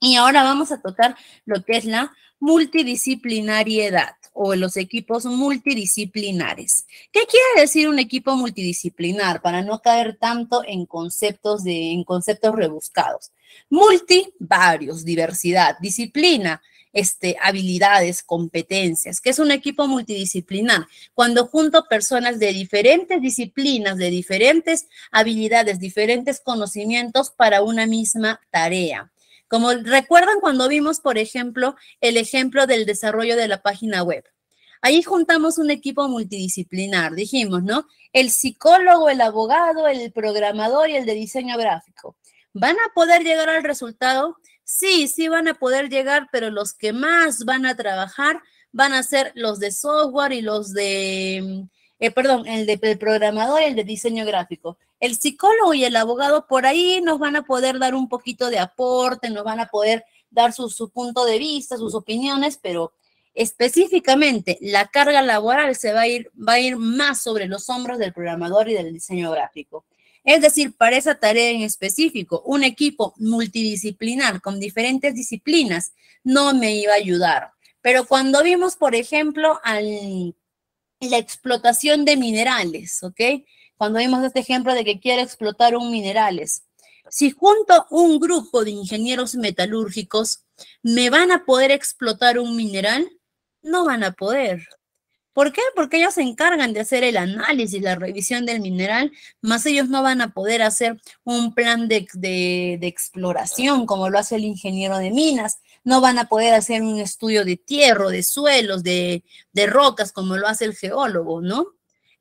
Y ahora vamos a tocar lo que es la multidisciplinariedad o los equipos multidisciplinares. ¿Qué quiere decir un equipo multidisciplinar? Para no caer tanto en conceptos, en conceptos rebuscados. Multi, varios, diversidad, disciplina, este, habilidades, competencias, ¿Qué es un equipo multidisciplinar, cuando junto personas de diferentes disciplinas, de diferentes habilidades, diferentes conocimientos para una misma tarea. Como recuerdan cuando vimos, por ejemplo, el ejemplo del desarrollo de la página web. Ahí juntamos un equipo multidisciplinar, dijimos, ¿no? El psicólogo, el abogado, el programador y el de diseño gráfico. ¿Van a poder llegar al resultado? Sí, sí van a poder llegar, pero los que más van a trabajar van a ser los de software y los de eh, perdón, el de, programador y el de diseño gráfico. El psicólogo y el abogado por ahí nos van a poder dar un poquito de aporte, nos van a poder dar su, su punto de vista, sus opiniones, pero específicamente la carga laboral se va a ir, va a ir más sobre los hombros del programador y del diseño gráfico. Es decir, para esa tarea en específico, un equipo multidisciplinar con diferentes disciplinas no me iba a ayudar. Pero cuando vimos, por ejemplo, al la explotación de minerales, ¿ok? Cuando vimos este ejemplo de que quiere explotar un minerales. Si junto un grupo de ingenieros metalúrgicos, ¿me van a poder explotar un mineral? No van a poder. ¿Por qué? Porque ellos se encargan de hacer el análisis, la revisión del mineral, más ellos no van a poder hacer un plan de exploración como lo hace el ingeniero de minas no van a poder hacer un estudio de tierra, de suelos, de, de rocas, como lo hace el geólogo, ¿no?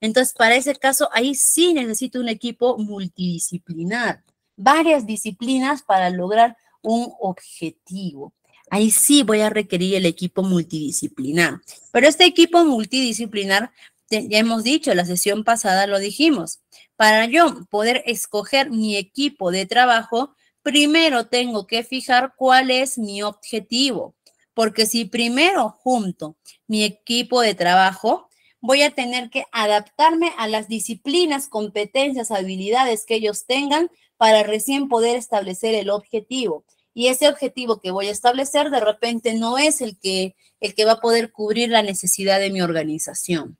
Entonces, para ese caso, ahí sí necesito un equipo multidisciplinar, varias disciplinas para lograr un objetivo. Ahí sí voy a requerir el equipo multidisciplinar. Pero este equipo multidisciplinar, ya hemos dicho, la sesión pasada lo dijimos, para yo poder escoger mi equipo de trabajo, primero tengo que fijar cuál es mi objetivo, porque si primero junto mi equipo de trabajo, voy a tener que adaptarme a las disciplinas, competencias, habilidades que ellos tengan para recién poder establecer el objetivo. Y ese objetivo que voy a establecer de repente no es el que, el que va a poder cubrir la necesidad de mi organización.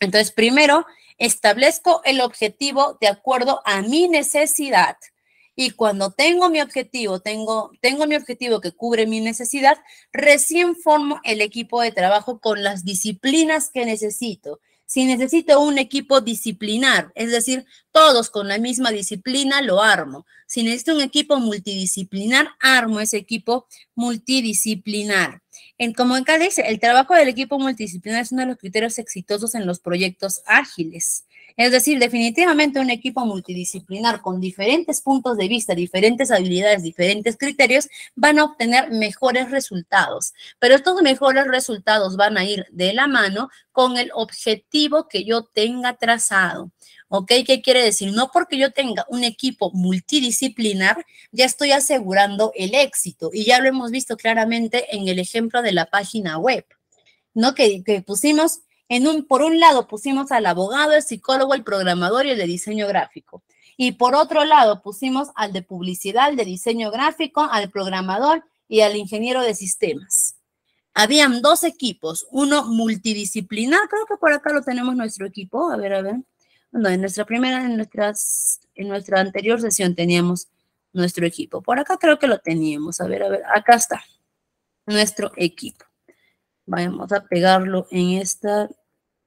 Entonces, primero, establezco el objetivo de acuerdo a mi necesidad. Y cuando tengo mi objetivo, tengo, tengo mi objetivo que cubre mi necesidad, recién formo el equipo de trabajo con las disciplinas que necesito. Si necesito un equipo disciplinar, es decir, todos con la misma disciplina, lo armo. Si necesito un equipo multidisciplinar, armo ese equipo multidisciplinar. En, como en dice, el trabajo del equipo multidisciplinar es uno de los criterios exitosos en los proyectos ágiles. Es decir, definitivamente un equipo multidisciplinar con diferentes puntos de vista, diferentes habilidades, diferentes criterios, van a obtener mejores resultados. Pero estos mejores resultados van a ir de la mano con el objetivo que yo tenga trazado. ¿Ok? ¿Qué quiere decir? No porque yo tenga un equipo multidisciplinar, ya estoy asegurando el éxito. Y ya lo hemos visto claramente en el ejemplo de la página web, ¿no? Que, pusimos, en un, por un lado pusimos al abogado, el psicólogo, el programador y el de diseño gráfico. Y por otro lado pusimos al de publicidad, al de diseño gráfico, al programador y al ingeniero de sistemas. Habían dos equipos, uno multidisciplinar, creo que por acá lo tenemos nuestro equipo, a ver, a ver. Bueno, en nuestra primera, en, nuestras, en nuestra anterior sesión teníamos nuestro equipo. Por acá creo que lo teníamos. A ver, a ver, acá está nuestro equipo. Vamos a pegarlo en esta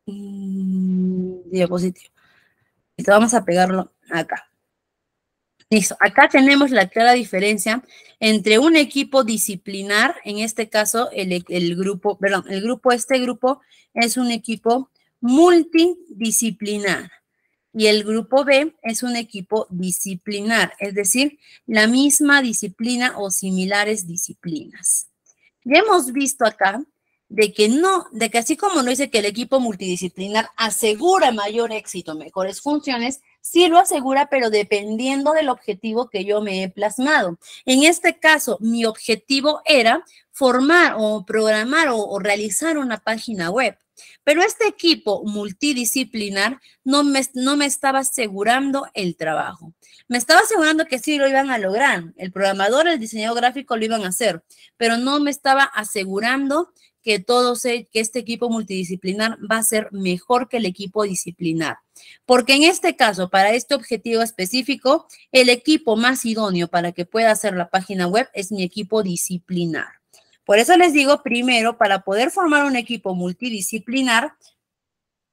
mm, diapositiva. vamos a pegarlo acá. Listo, acá tenemos la clara diferencia entre un equipo disciplinar, en este caso el, el grupo, perdón, el grupo, este grupo es un equipo multidisciplinar. Y el grupo B es un equipo disciplinar, es decir, la misma disciplina o similares disciplinas. Ya hemos visto acá de que no, de que así como no dice que el equipo multidisciplinar asegura mayor éxito, mejores funciones, sí lo asegura, pero dependiendo del objetivo que yo me he plasmado. En este caso, mi objetivo era formar o programar o, realizar una página web. Pero este equipo multidisciplinar no me, no me, estaba asegurando el trabajo. Me estaba asegurando que sí lo iban a lograr. El programador, el diseñador gráfico lo iban a hacer, pero no me estaba asegurando que, todo que este equipo multidisciplinar va a ser mejor que el equipo disciplinar. Porque en este caso, para este objetivo específico, el equipo más idóneo para que pueda hacer la página web es mi equipo disciplinar. Por eso les digo, primero, para poder formar un equipo multidisciplinar,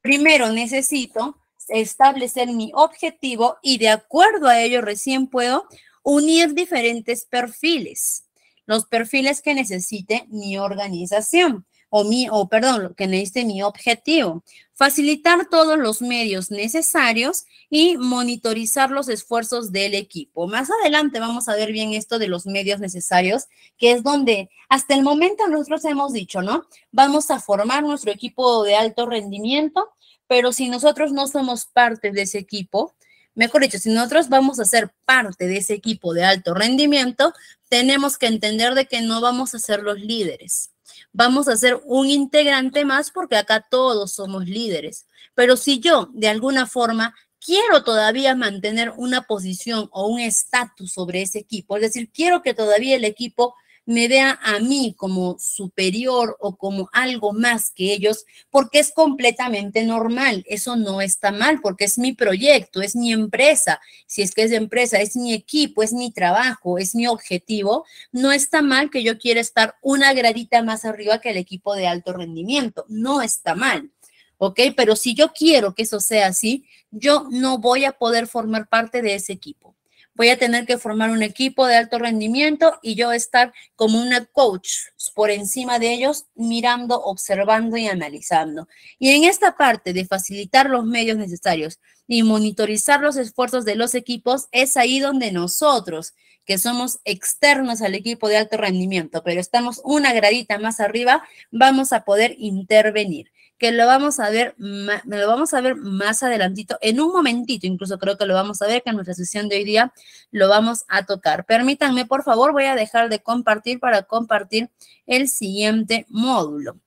primero necesito establecer mi objetivo y de acuerdo a ello recién puedo unir diferentes perfiles, los perfiles que necesite mi organización o, mi, o perdón, lo que necesite mi objetivo. Facilitar todos los medios necesarios y monitorizar los esfuerzos del equipo. Más adelante vamos a ver bien esto de los medios necesarios, que es donde hasta el momento nosotros hemos dicho, ¿no? Vamos a formar nuestro equipo de alto rendimiento, pero si nosotros no somos parte de ese equipo, mejor dicho, si nosotros vamos a ser parte de ese equipo de alto rendimiento, tenemos que entender de que no vamos a ser los líderes. Vamos a ser un integrante más porque acá todos somos líderes. Pero si yo de alguna forma quiero todavía mantener una posición o un estatus sobre ese equipo, es decir, quiero que todavía el equipo me vea a mí como superior o como algo más que ellos, porque es completamente normal, eso no está mal, porque es mi proyecto, es mi empresa, si es que es empresa, es mi equipo, es mi trabajo, es mi objetivo, no está mal que yo quiera estar una gradita más arriba que el equipo de alto rendimiento, no está mal. ¿ok? Pero si yo quiero que eso sea así, yo no voy a poder formar parte de ese equipo voy a tener que formar un equipo de alto rendimiento y yo estar como una coach por encima de ellos, mirando, observando y analizando. Y en esta parte de facilitar los medios necesarios y monitorizar los esfuerzos de los equipos, es ahí donde nosotros, que somos externos al equipo de alto rendimiento, pero estamos una gradita más arriba, vamos a poder intervenir que lo vamos a ver, lo vamos a ver más adelantito, en un momentito, incluso creo que lo vamos a ver, que en nuestra sesión de hoy día lo vamos a tocar. Permítanme, por favor, voy a dejar de compartir para compartir el siguiente módulo.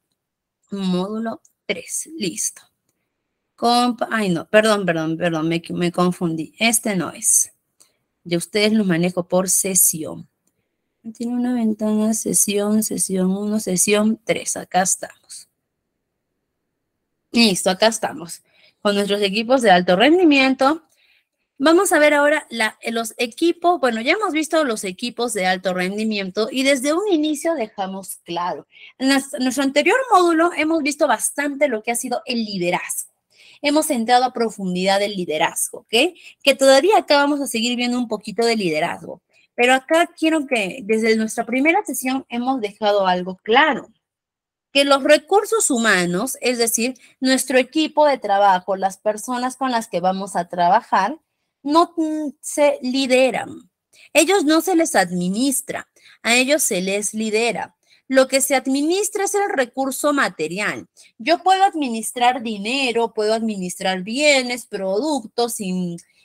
Módulo 3, listo. Ay, no, perdón, perdón, perdón, me, me confundí. Este no es. Yo ustedes los manejo por sesión. Tiene una ventana, sesión, sesión 1, sesión 3. Acá estamos. Listo, acá estamos con nuestros equipos de alto rendimiento. Vamos a ver ahora los equipos, bueno, ya hemos visto los equipos de alto rendimiento y desde un inicio dejamos claro. En nuestro anterior módulo hemos visto bastante lo que ha sido el liderazgo. Hemos entrado a profundidad del liderazgo, ¿ok? Que todavía acá vamos a seguir viendo un poquito de liderazgo. Pero acá quiero que desde nuestra primera sesión hemos dejado algo claro que los recursos humanos, es decir, nuestro equipo de trabajo, las personas con las que vamos a trabajar, no se lideran. Ellos no se les administra, a ellos se les lidera. Lo que se administra es el recurso material. Yo puedo administrar dinero, puedo administrar bienes, productos,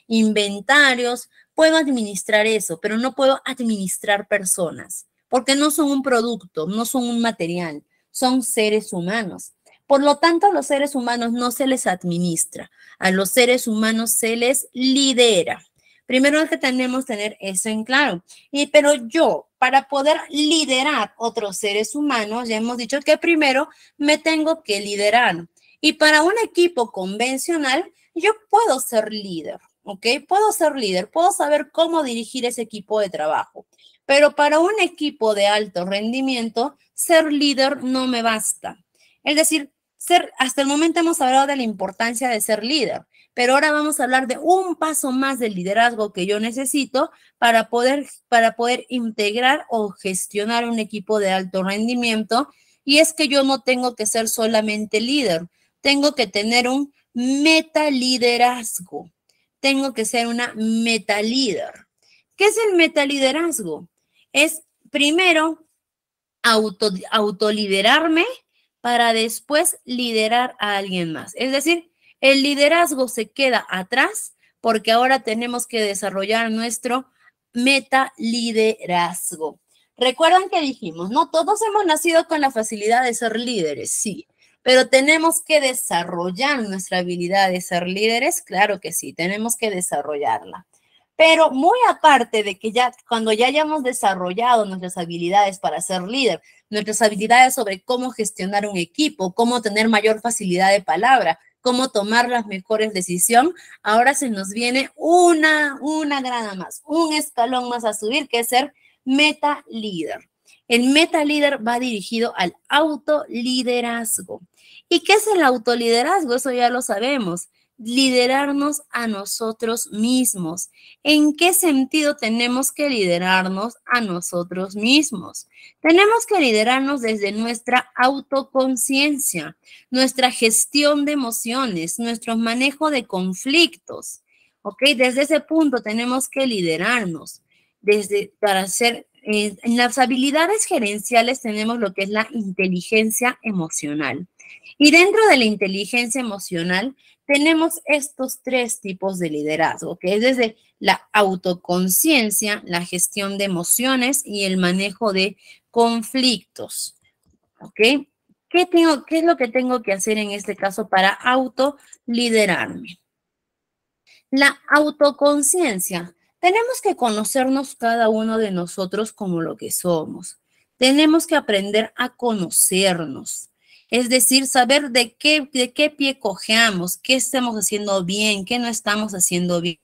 inventarios, puedo administrar eso, pero no puedo administrar personas, porque no son un producto, no son un material, son seres humanos. Por lo tanto, a los seres humanos no se les administra, a los seres humanos se les lidera. Primero es que tenemos que tener eso en claro. Y, pero yo, para poder liderar otros seres humanos, ya hemos dicho que primero me tengo que liderar. Y para un equipo convencional, yo puedo ser líder, ¿ok? Puedo ser líder, puedo saber cómo dirigir ese equipo de trabajo. Pero para un equipo de alto rendimiento, ser líder no me basta. Es decir, ser, hasta el momento hemos hablado de la importancia de ser líder, pero ahora vamos a hablar de un paso más de liderazgo que yo necesito para poder, para poder integrar o gestionar un equipo de alto rendimiento. Y es que yo no tengo que ser solamente líder, tengo que tener un meta liderazgo. Tengo que ser una meta líder. ¿Qué es el meta liderazgo? es primero auto, autoliderarme para después liderar a alguien más. Es decir, el liderazgo se queda atrás porque ahora tenemos que desarrollar nuestro meta liderazgo. Recuerdan que dijimos, no todos hemos nacido con la facilidad de ser líderes, sí, pero tenemos que desarrollar nuestra habilidad de ser líderes, claro que sí, tenemos que desarrollarla. Pero muy aparte de que ya cuando ya hayamos desarrollado nuestras habilidades para ser líder, nuestras habilidades sobre cómo gestionar un equipo, cómo tener mayor facilidad de palabra, cómo tomar las mejores decisiones, ahora se nos viene una, una grana más, un escalón más a subir, que es ser meta líder. El meta líder va dirigido al autoliderazgo. ¿Y qué es el autoliderazgo? Eso ya lo sabemos liderarnos a nosotros mismos. ¿En qué sentido tenemos que liderarnos a nosotros mismos? Tenemos que liderarnos desde nuestra autoconciencia, nuestra gestión de emociones, nuestro manejo de conflictos. ¿Ok? Desde ese punto tenemos que liderarnos desde, para hacer eh, en las habilidades gerenciales tenemos lo que es la inteligencia emocional. Y dentro de la inteligencia emocional tenemos estos tres tipos de liderazgo, que es desde la autoconciencia, la gestión de emociones y el manejo de conflictos. ¿Ok? ¿Qué, ¿Qué es lo que tengo que hacer en este caso para autoliderarme? La autoconciencia. Tenemos que conocernos cada uno de nosotros como lo que somos. Tenemos que aprender a conocernos es decir, saber de qué, qué pie cojeamos, qué estamos haciendo bien, qué no estamos haciendo bien.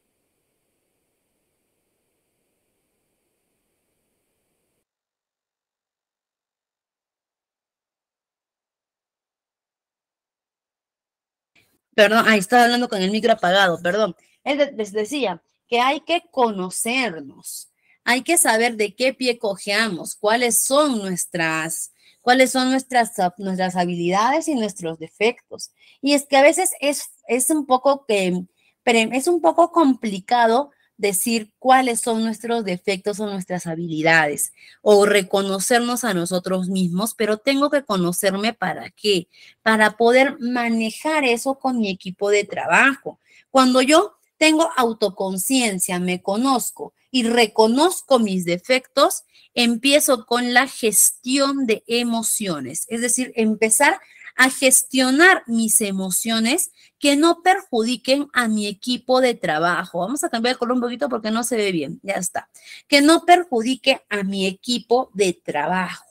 Perdón, ahí estaba hablando con el micro apagado, perdón. Él les decía que hay que conocernos, hay que saber de qué pie cojeamos, cuáles son nuestras, cuáles son nuestras, ah, nuestras habilidades y nuestros defectos. Y es que a veces es, es, un, poco es un poco complicado decir cuáles son nuestros defectos o nuestras habilidades o reconocernos a nosotros mismos, pero tengo que conocerme para qué, para poder manejar eso con mi equipo de trabajo. Cuando yo tengo autoconciencia, me conozco y reconozco mis defectos, empiezo con la gestión de emociones, es decir, empezar a gestionar mis emociones que no perjudiquen a mi equipo de trabajo. Vamos a cambiar el color un poquito porque no se ve bien, ya está. Que no perjudique a mi equipo de trabajo.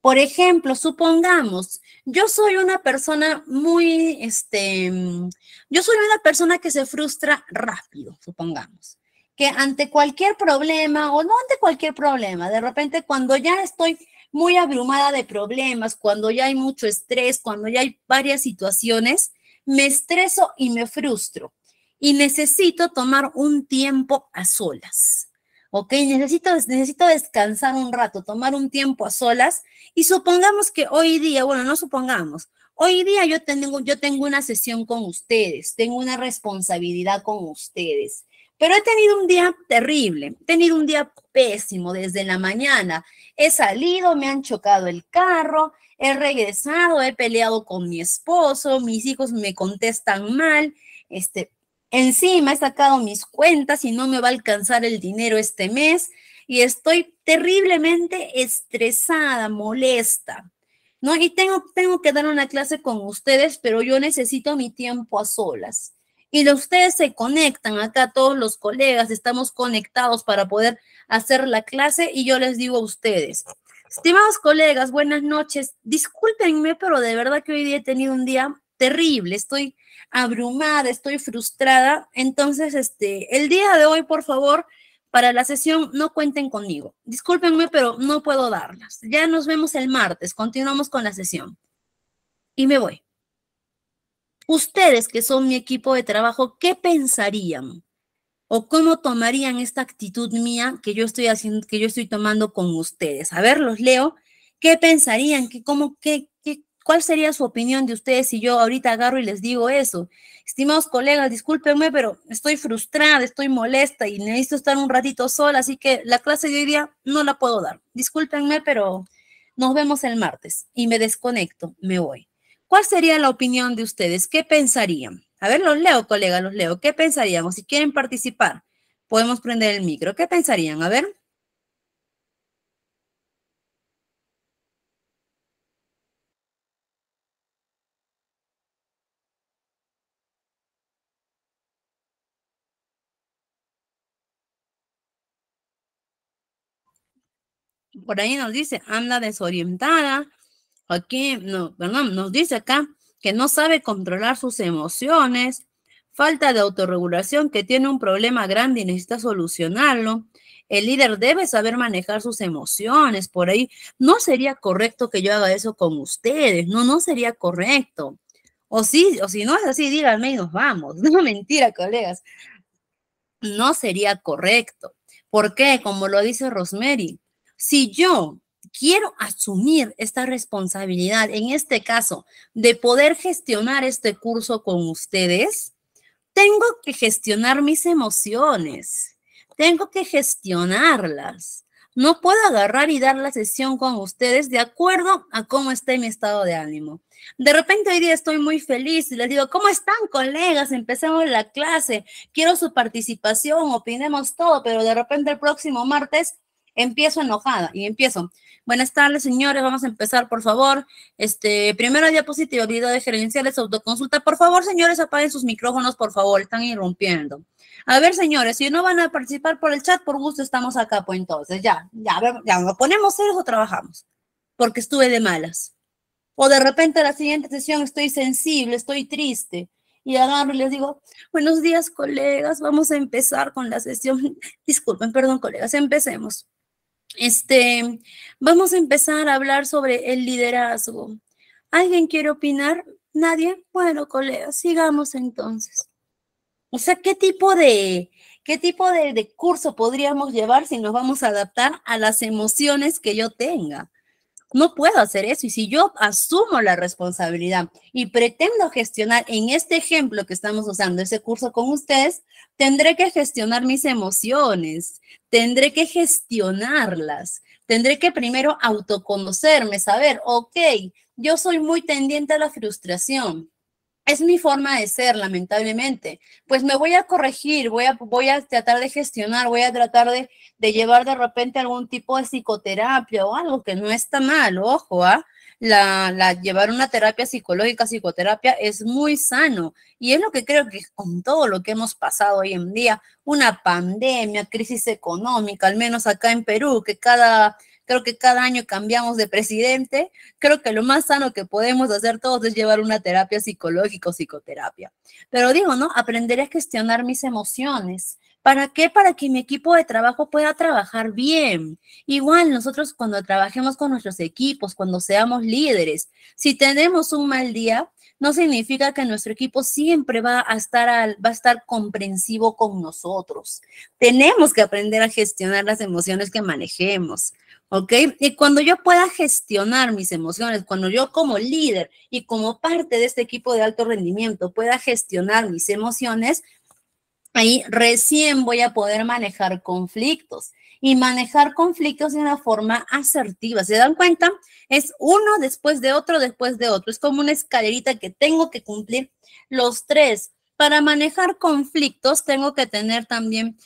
Por ejemplo, supongamos, yo soy una persona muy, este, mm, yo soy una persona que se frustra rápido, supongamos, que ante cualquier problema, o no ante cualquier problema, de repente cuando ya estoy muy abrumada de problemas, cuando ya hay mucho estrés, cuando ya hay varias situaciones, me estreso y me frustro y necesito tomar un tiempo a solas ok, necesito, necesito descansar un rato, tomar un tiempo a solas y supongamos que hoy día, bueno, no supongamos, hoy día yo tengo, yo tengo una sesión con ustedes, tengo una responsabilidad con ustedes. Pero he tenido un día terrible, he tenido un día pésimo desde la mañana. He salido, me han chocado el carro, he regresado, he peleado con mi esposo, mis hijos me contestan mal, este, Encima he sacado mis cuentas y no me va a alcanzar el dinero este mes y estoy terriblemente estresada, molesta. ¿No? Y tengo, tengo que dar una clase con ustedes, pero yo necesito mi tiempo a solas. Y ustedes se conectan, acá todos los colegas estamos conectados para poder hacer la clase y yo les digo a ustedes, estimados colegas, buenas noches, discúlpenme, pero de verdad que hoy día he tenido un día terrible, estoy abrumada, estoy frustrada. Entonces, este, el día de hoy, por favor, para la sesión no cuenten conmigo. Discúlpenme, pero no puedo darlas. Ya nos vemos el martes, continuamos con la sesión. Y me voy. Ustedes que son mi equipo de trabajo, ¿qué pensarían? ¿O cómo tomarían esta actitud mía que yo estoy haciendo, que yo estoy tomando con ustedes? A ver, los leo. ¿Qué pensarían? ¿Qué, cómo, qué, ¿Cuál sería su opinión de ustedes si yo ahorita agarro y les digo eso? Estimados colegas, discúlpenme, pero estoy frustrada, estoy molesta y necesito estar un ratito sola, así que la clase de hoy día no la puedo dar. Discúlpenme, pero nos vemos el martes y me desconecto, me voy. ¿Cuál sería la opinión de ustedes? ¿Qué pensarían? A ver, los leo, colegas, los leo. ¿Qué pensaríamos? Si quieren participar, podemos prender el micro. ¿Qué pensarían? A ver. por ahí nos dice, anda desorientada. Aquí, no, perdón, nos dice acá que no sabe controlar sus emociones, falta de autorregulación, que tiene un problema grande y necesita solucionarlo. El líder debe saber manejar sus emociones por ahí. No sería correcto que yo haga eso con ustedes, no, no sería correcto. O sí, o si no es así, díganme y nos vamos. No mentira, colegas. No sería correcto. ¿Por qué? Como lo dice Rosemary, si yo quiero asumir esta responsabilidad, en este caso, de poder gestionar este curso con ustedes, tengo que gestionar mis emociones, tengo que gestionarlas. No puedo agarrar y dar la sesión con ustedes de acuerdo a cómo esté mi estado de ánimo. De repente hoy día estoy muy feliz y les digo, ¿cómo están colegas? Empecemos la clase, quiero su participación, opinemos todo, pero de repente el próximo martes empiezo enojada y empiezo. Buenas tardes, señores, vamos a empezar, por favor. Este, primero diapositiva, de gerenciales, autoconsulta. Por favor, señores, apaguen sus micrófonos, por favor, están irrumpiendo. A ver, señores, si no van a participar por el chat, por gusto estamos acá, pues entonces, ya, ya, ya, nos ponemos serios o trabajamos, porque estuve de malas. O de repente a la siguiente sesión estoy sensible, estoy triste y agarro y les digo, buenos días colegas, vamos a empezar con la sesión. Disculpen, perdón colegas, empecemos. Este, vamos a empezar a hablar sobre el liderazgo. ¿Alguien quiere opinar? ¿Nadie? Bueno, colegas, sigamos entonces. O sea, ¿qué tipo de, qué tipo de, de curso podríamos llevar si nos vamos a adaptar a las emociones que yo tenga? No puedo hacer eso. Y si yo asumo la responsabilidad y pretendo gestionar en este ejemplo que estamos usando, ese curso con ustedes, tendré que gestionar mis emociones, tendré que gestionarlas, tendré que primero autoconocerme, saber, ok, yo soy muy tendiente a la frustración es mi forma de ser, lamentablemente. Pues me voy a corregir, voy a, voy a tratar de gestionar, voy a tratar de, llevar de repente algún tipo de psicoterapia o algo que no está mal, ojo, ¿ah? La, la, llevar una terapia psicológica, psicoterapia, es muy sano. Y es lo que creo que con todo lo que hemos pasado hoy en día, una pandemia, crisis económica, al menos acá en Perú, que cada Creo que cada año cambiamos de presidente. Creo que lo más sano que podemos hacer todos es llevar una terapia psicológica o psicoterapia. Pero digo, ¿no? Aprender a gestionar mis emociones. ¿Para qué? Para que mi equipo de trabajo pueda trabajar bien. Igual nosotros cuando trabajemos con nuestros equipos, cuando seamos líderes, si tenemos un mal día, no significa que nuestro equipo siempre va a estar, va a estar comprensivo con nosotros. Tenemos que aprender a gestionar las emociones que manejemos. ¿ok? Y cuando yo pueda gestionar mis emociones, cuando yo como líder y como parte de este equipo de alto rendimiento pueda gestionar mis emociones, ahí recién voy a poder manejar conflictos y manejar conflictos de una forma asertiva. ¿Se dan cuenta? Es uno después de otro, después de otro. Es como una escalerita que tengo que cumplir los tres. Para manejar conflictos tengo que tener también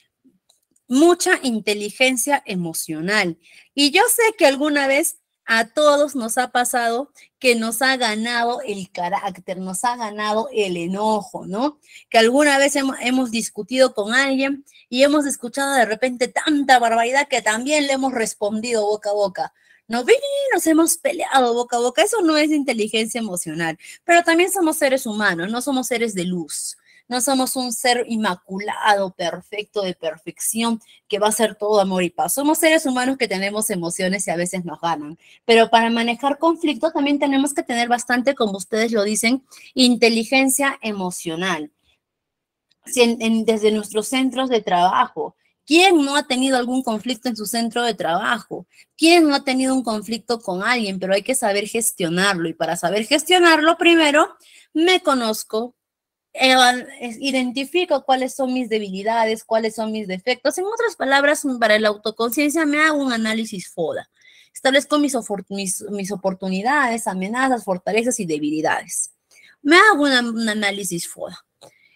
mucha inteligencia emocional. Y yo sé que alguna vez a todos nos ha pasado que nos ha ganado el carácter, nos ha ganado el enojo, ¿no? Que alguna vez hemos, discutido con alguien y hemos escuchado de repente tanta barbaridad que también le hemos respondido boca a boca. Nos, nos hemos peleado boca a boca. Eso no es inteligencia emocional, pero también somos seres humanos, no somos seres de luz. No somos un ser inmaculado, perfecto, de perfección, que va a ser todo amor y paz. Somos seres humanos que tenemos emociones y a veces nos ganan. Pero para manejar conflictos también tenemos que tener bastante, como ustedes lo dicen, inteligencia emocional. Si desde nuestros centros de trabajo, ¿Quién no ha tenido algún conflicto en su centro de trabajo? ¿Quién no ha tenido un conflicto con alguien? Pero hay que saber gestionarlo. Y para saber gestionarlo, primero me conozco, identifico cuáles son mis debilidades, cuáles son mis defectos. En otras palabras, para la autoconciencia me hago un análisis FODA. Establezco mis, mis, oportunidades, amenazas, fortalezas y debilidades. Me hago un análisis FODA.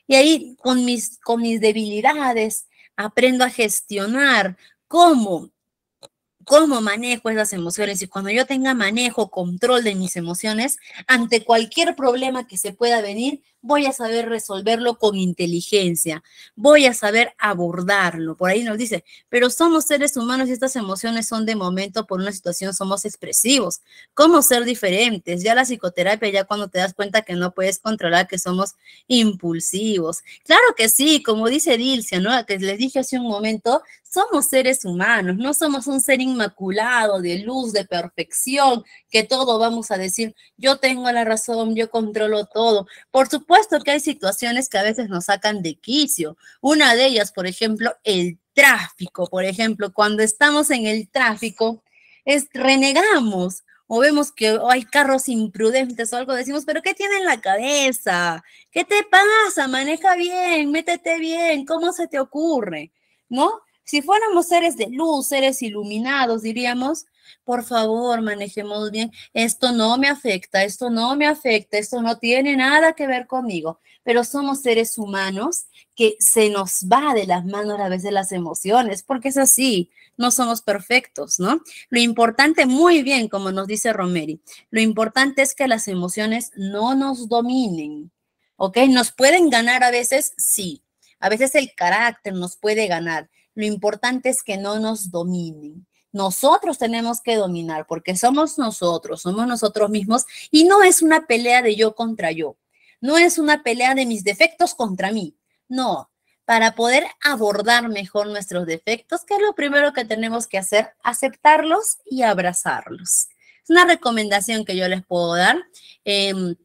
Y ahí con mis, con mis debilidades aprendo a gestionar cómo cómo manejo esas emociones y cuando yo tenga manejo, control de mis emociones, ante cualquier problema que se pueda venir, voy a saber resolverlo con inteligencia, voy a saber abordarlo. Por ahí nos dice, pero somos seres humanos y estas emociones son de momento por una situación, somos expresivos. ¿Cómo ser diferentes? Ya la psicoterapia, ya cuando te das cuenta que no puedes controlar, que somos impulsivos. Claro que sí, como dice Dilcia, ¿no? Que les dije hace un momento, somos seres humanos, no somos un ser inmaculado de luz, de perfección, que todo vamos a decir, yo tengo la razón, yo controlo todo. Por supuesto, puesto que hay situaciones que a veces nos sacan de quicio. Una de ellas, por ejemplo, el tráfico. Por ejemplo, cuando estamos en el tráfico, es, renegamos o vemos que hay carros imprudentes o algo, decimos, pero ¿qué tiene en la cabeza? ¿Qué te pasa? Maneja bien, métete bien, ¿cómo se te ocurre? ¿No? Si fuéramos seres de luz, seres iluminados, diríamos, por favor, manejemos bien. Esto no me afecta, esto no me afecta, esto no tiene nada que ver conmigo. Pero somos seres humanos que se nos va de las manos a veces las emociones, porque es así, no somos perfectos, ¿no? Lo importante, muy bien, como nos dice Romeri, lo importante es que las emociones no nos dominen, ¿ok? Nos pueden ganar a veces, sí. A veces el carácter nos puede ganar. Lo importante es que no nos dominen nosotros tenemos que dominar porque somos nosotros, somos nosotros mismos y no es una pelea de yo contra yo, no es una pelea de mis defectos contra mí, no. Para poder abordar mejor nuestros defectos, que es lo primero que tenemos que hacer? Aceptarlos y abrazarlos. Es una recomendación que yo les puedo dar. Em,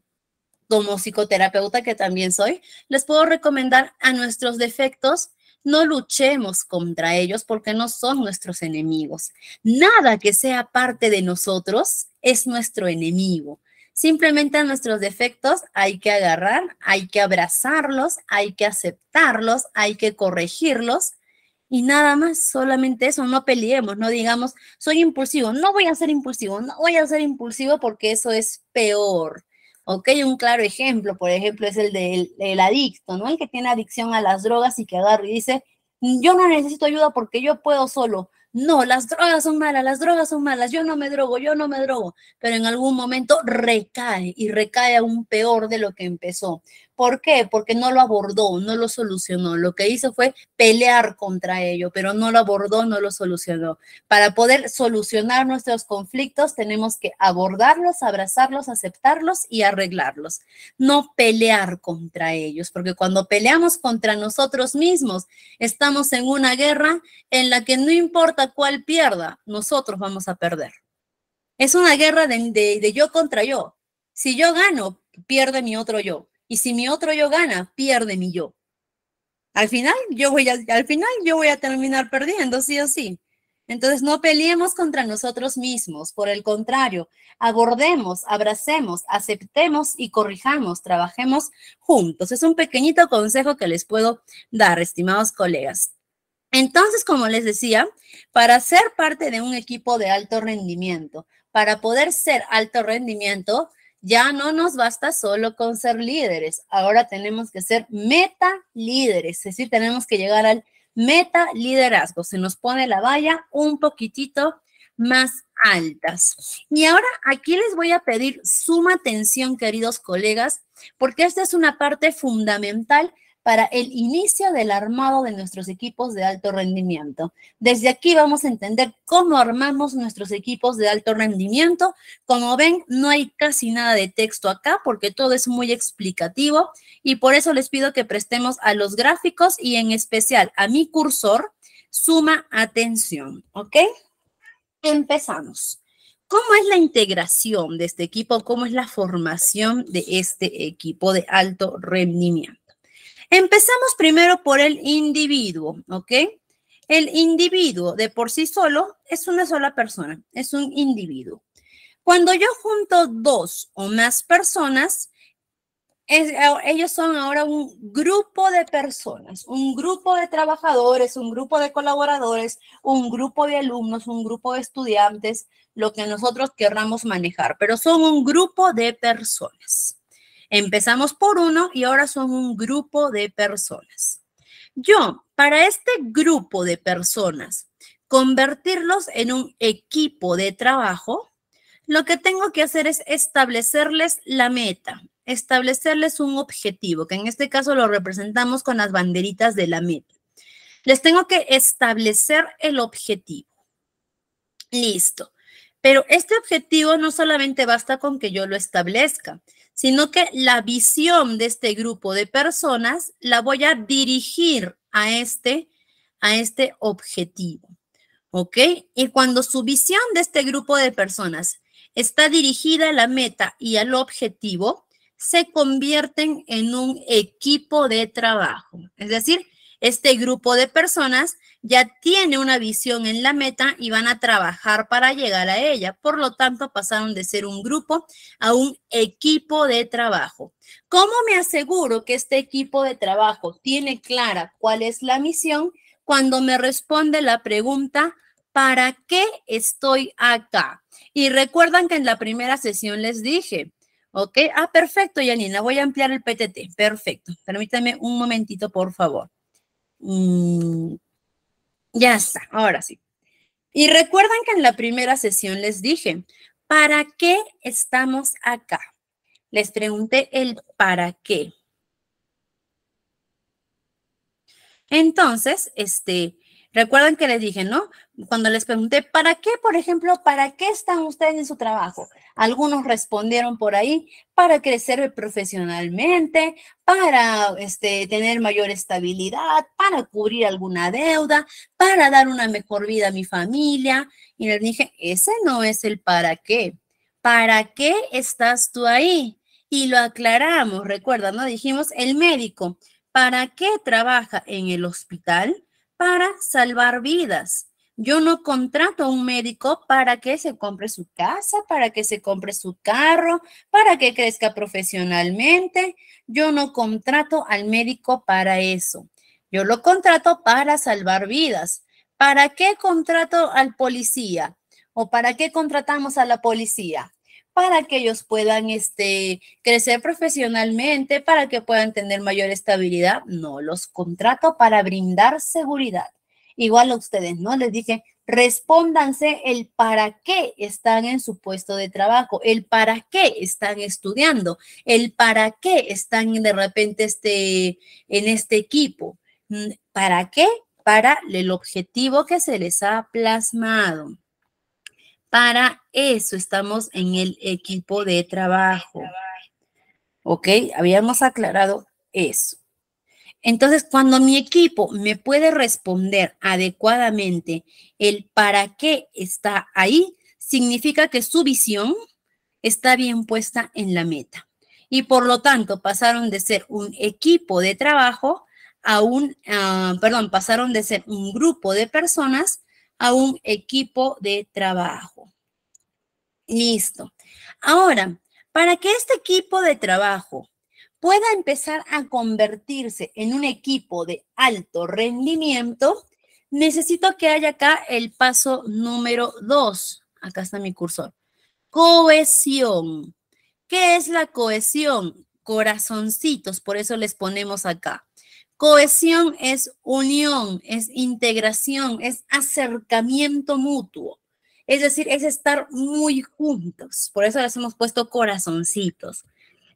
como psicoterapeuta que también soy, les puedo recomendar a nuestros defectos no luchemos contra ellos porque no son nuestros enemigos. Nada que sea parte de nosotros es nuestro enemigo. Simplemente nuestros defectos hay que agarrar, hay que abrazarlos, hay que aceptarlos, hay que corregirlos y nada más, solamente eso, no peleemos, no digamos, soy impulsivo, no voy a ser impulsivo, no voy a ser impulsivo porque eso es peor. ¿ok? Un claro ejemplo, por ejemplo, es el del el adicto, ¿no? El que tiene adicción a las drogas y que agarra y dice, mm, yo no necesito ayuda porque yo puedo solo no, las drogas son malas, las drogas son malas, yo no me drogo, yo no me drogo, pero en algún momento recae y recae aún peor de lo que empezó. ¿Por qué? Porque no lo abordó, no lo solucionó. Lo que hizo fue pelear contra ello, pero no lo abordó, no lo solucionó. Para poder solucionar nuestros conflictos tenemos que abordarlos, abrazarlos, aceptarlos y arreglarlos. No pelear contra ellos, porque cuando peleamos contra nosotros mismos, estamos en una guerra en la que no importa cual cuál pierda, nosotros vamos a perder. Es una guerra de, yo contra yo. Si yo gano, pierde mi otro yo. Y si mi otro yo gana, pierde mi yo. Al final yo voy a, al final yo voy a terminar perdiendo, sí o sí. Entonces no peleemos contra nosotros mismos, por el contrario, abordemos, abracemos, aceptemos y corrijamos, trabajemos juntos. Es un pequeñito consejo que les puedo dar, estimados colegas. Entonces, como les decía, para ser parte de un equipo de alto rendimiento, para poder ser alto rendimiento, ya no nos basta solo con ser líderes, ahora tenemos que ser meta líderes, es decir, tenemos que llegar al meta liderazgo, se nos pone la valla un poquitito más altas. Y ahora aquí les voy a pedir suma atención, queridos colegas, porque esta es una parte fundamental para el inicio del armado de nuestros equipos de alto rendimiento. Desde aquí vamos a entender cómo armamos nuestros equipos de alto rendimiento. Como ven, no hay casi nada de texto acá porque todo es muy explicativo y por eso les pido que prestemos a los gráficos y en especial a mi cursor suma atención, ¿ok? Empezamos. ¿Cómo es la integración de este equipo? ¿Cómo es la formación de este equipo de alto rendimiento? Empezamos primero por el individuo, ¿ok? El individuo de por sí solo es una sola persona, es un individuo. Cuando yo junto dos o más personas, ellos son ahora un grupo de personas, un grupo de trabajadores, un grupo de colaboradores, un grupo de alumnos, un grupo de estudiantes, lo que nosotros querramos manejar, pero son un grupo de personas. Empezamos por uno y ahora son un grupo de personas. Yo, para este grupo de personas, convertirlos en un equipo de trabajo, lo que tengo que hacer es establecerles la meta, establecerles un objetivo, que en este caso lo representamos con las banderitas de la meta. Les tengo que establecer el objetivo. Listo. Pero este objetivo no solamente basta con que yo lo establezca, sino que la visión de este grupo de personas la voy a dirigir a este, a este objetivo. ¿Ok? Y cuando su visión de este grupo de personas está dirigida a la meta y al objetivo, se convierten en un equipo de trabajo. Es decir, este grupo de personas ya tiene una visión en la meta y van a trabajar para llegar a ella. Por lo tanto, pasaron de ser un grupo a un equipo de trabajo. ¿Cómo me aseguro que este equipo de trabajo tiene clara cuál es la misión? Cuando me responde la pregunta, ¿para qué estoy acá? Y recuerdan que en la primera sesión les dije, ¿ok? Ah, perfecto, Yanina, voy a ampliar el PTT. Perfecto. Permítame un momentito, por favor ya está, ahora sí. Y recuerdan que en la primera sesión les dije, ¿para qué estamos acá? Les pregunté el para qué. Entonces, este, Recuerdan que les dije, ¿no? Cuando les pregunté, ¿para qué, por ejemplo, para qué están ustedes en su trabajo? Algunos respondieron por ahí, para crecer profesionalmente, para este, tener mayor estabilidad, para cubrir alguna deuda, para dar una mejor vida a mi familia. Y les dije, ese no es el para qué. ¿Para qué estás tú ahí? Y lo aclaramos, recuerdan, ¿no? Dijimos, el médico, ¿para qué trabaja en el hospital? para salvar vidas. Yo no contrato a un médico para que se compre su casa, para que se compre su carro, para que crezca profesionalmente. Yo no contrato al médico para eso. Yo lo contrato para salvar vidas. ¿Para qué contrato al policía? ¿O para qué contratamos a la policía? para que ellos puedan este, crecer profesionalmente, para que puedan tener mayor estabilidad. No, los contrato para brindar seguridad. Igual a ustedes, ¿no? Les dije, respóndanse el para qué están en su puesto de trabajo, el para qué están estudiando, el para qué están de repente este, en este equipo. Mm, ¿Para qué? Para el objetivo que se les ha plasmado. Para eso estamos en el equipo de trabajo. ¿Ok? Habíamos aclarado eso. Entonces, cuando mi equipo me puede responder adecuadamente el para qué está ahí, significa que su visión está bien puesta en la meta. Y por lo tanto, pasaron de ser un equipo de trabajo a un, ah, perdón, pasaron de ser un grupo de personas a un equipo de trabajo. Listo. Ahora, para que este equipo de trabajo pueda empezar a convertirse en un equipo de alto rendimiento, necesito que haya acá el paso número dos Acá está mi cursor. Cohesión. ¿Qué es la cohesión? Corazoncitos, por eso les ponemos acá. Cohesión es unión, es integración, es acercamiento mutuo. Es decir, es estar muy juntos. Por eso les hemos puesto corazoncitos.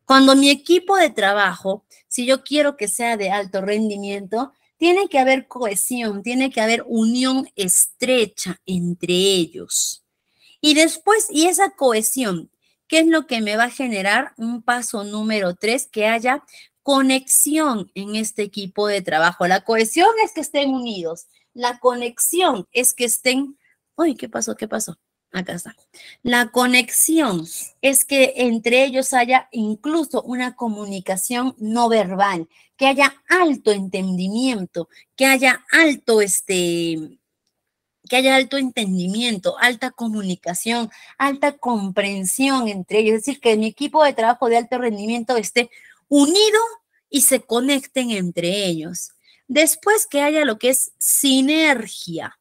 Cuando mi equipo de trabajo, si yo quiero que sea de alto rendimiento, tiene que haber cohesión, tiene que haber unión estrecha entre ellos. Y después, y esa cohesión, ¿qué es lo que me va a generar? Un paso número tres, que haya conexión en este equipo de trabajo. La cohesión es que estén unidos. La conexión es que estén... Uy, ¿qué pasó? ¿Qué pasó? Acá está. La conexión es que entre ellos haya incluso una comunicación no verbal, que haya alto entendimiento, que haya alto este que haya alto entendimiento, alta comunicación, alta comprensión entre ellos. Es decir, que mi equipo de trabajo de alto rendimiento esté unido y se conecten entre ellos. Después que haya lo que es sinergia,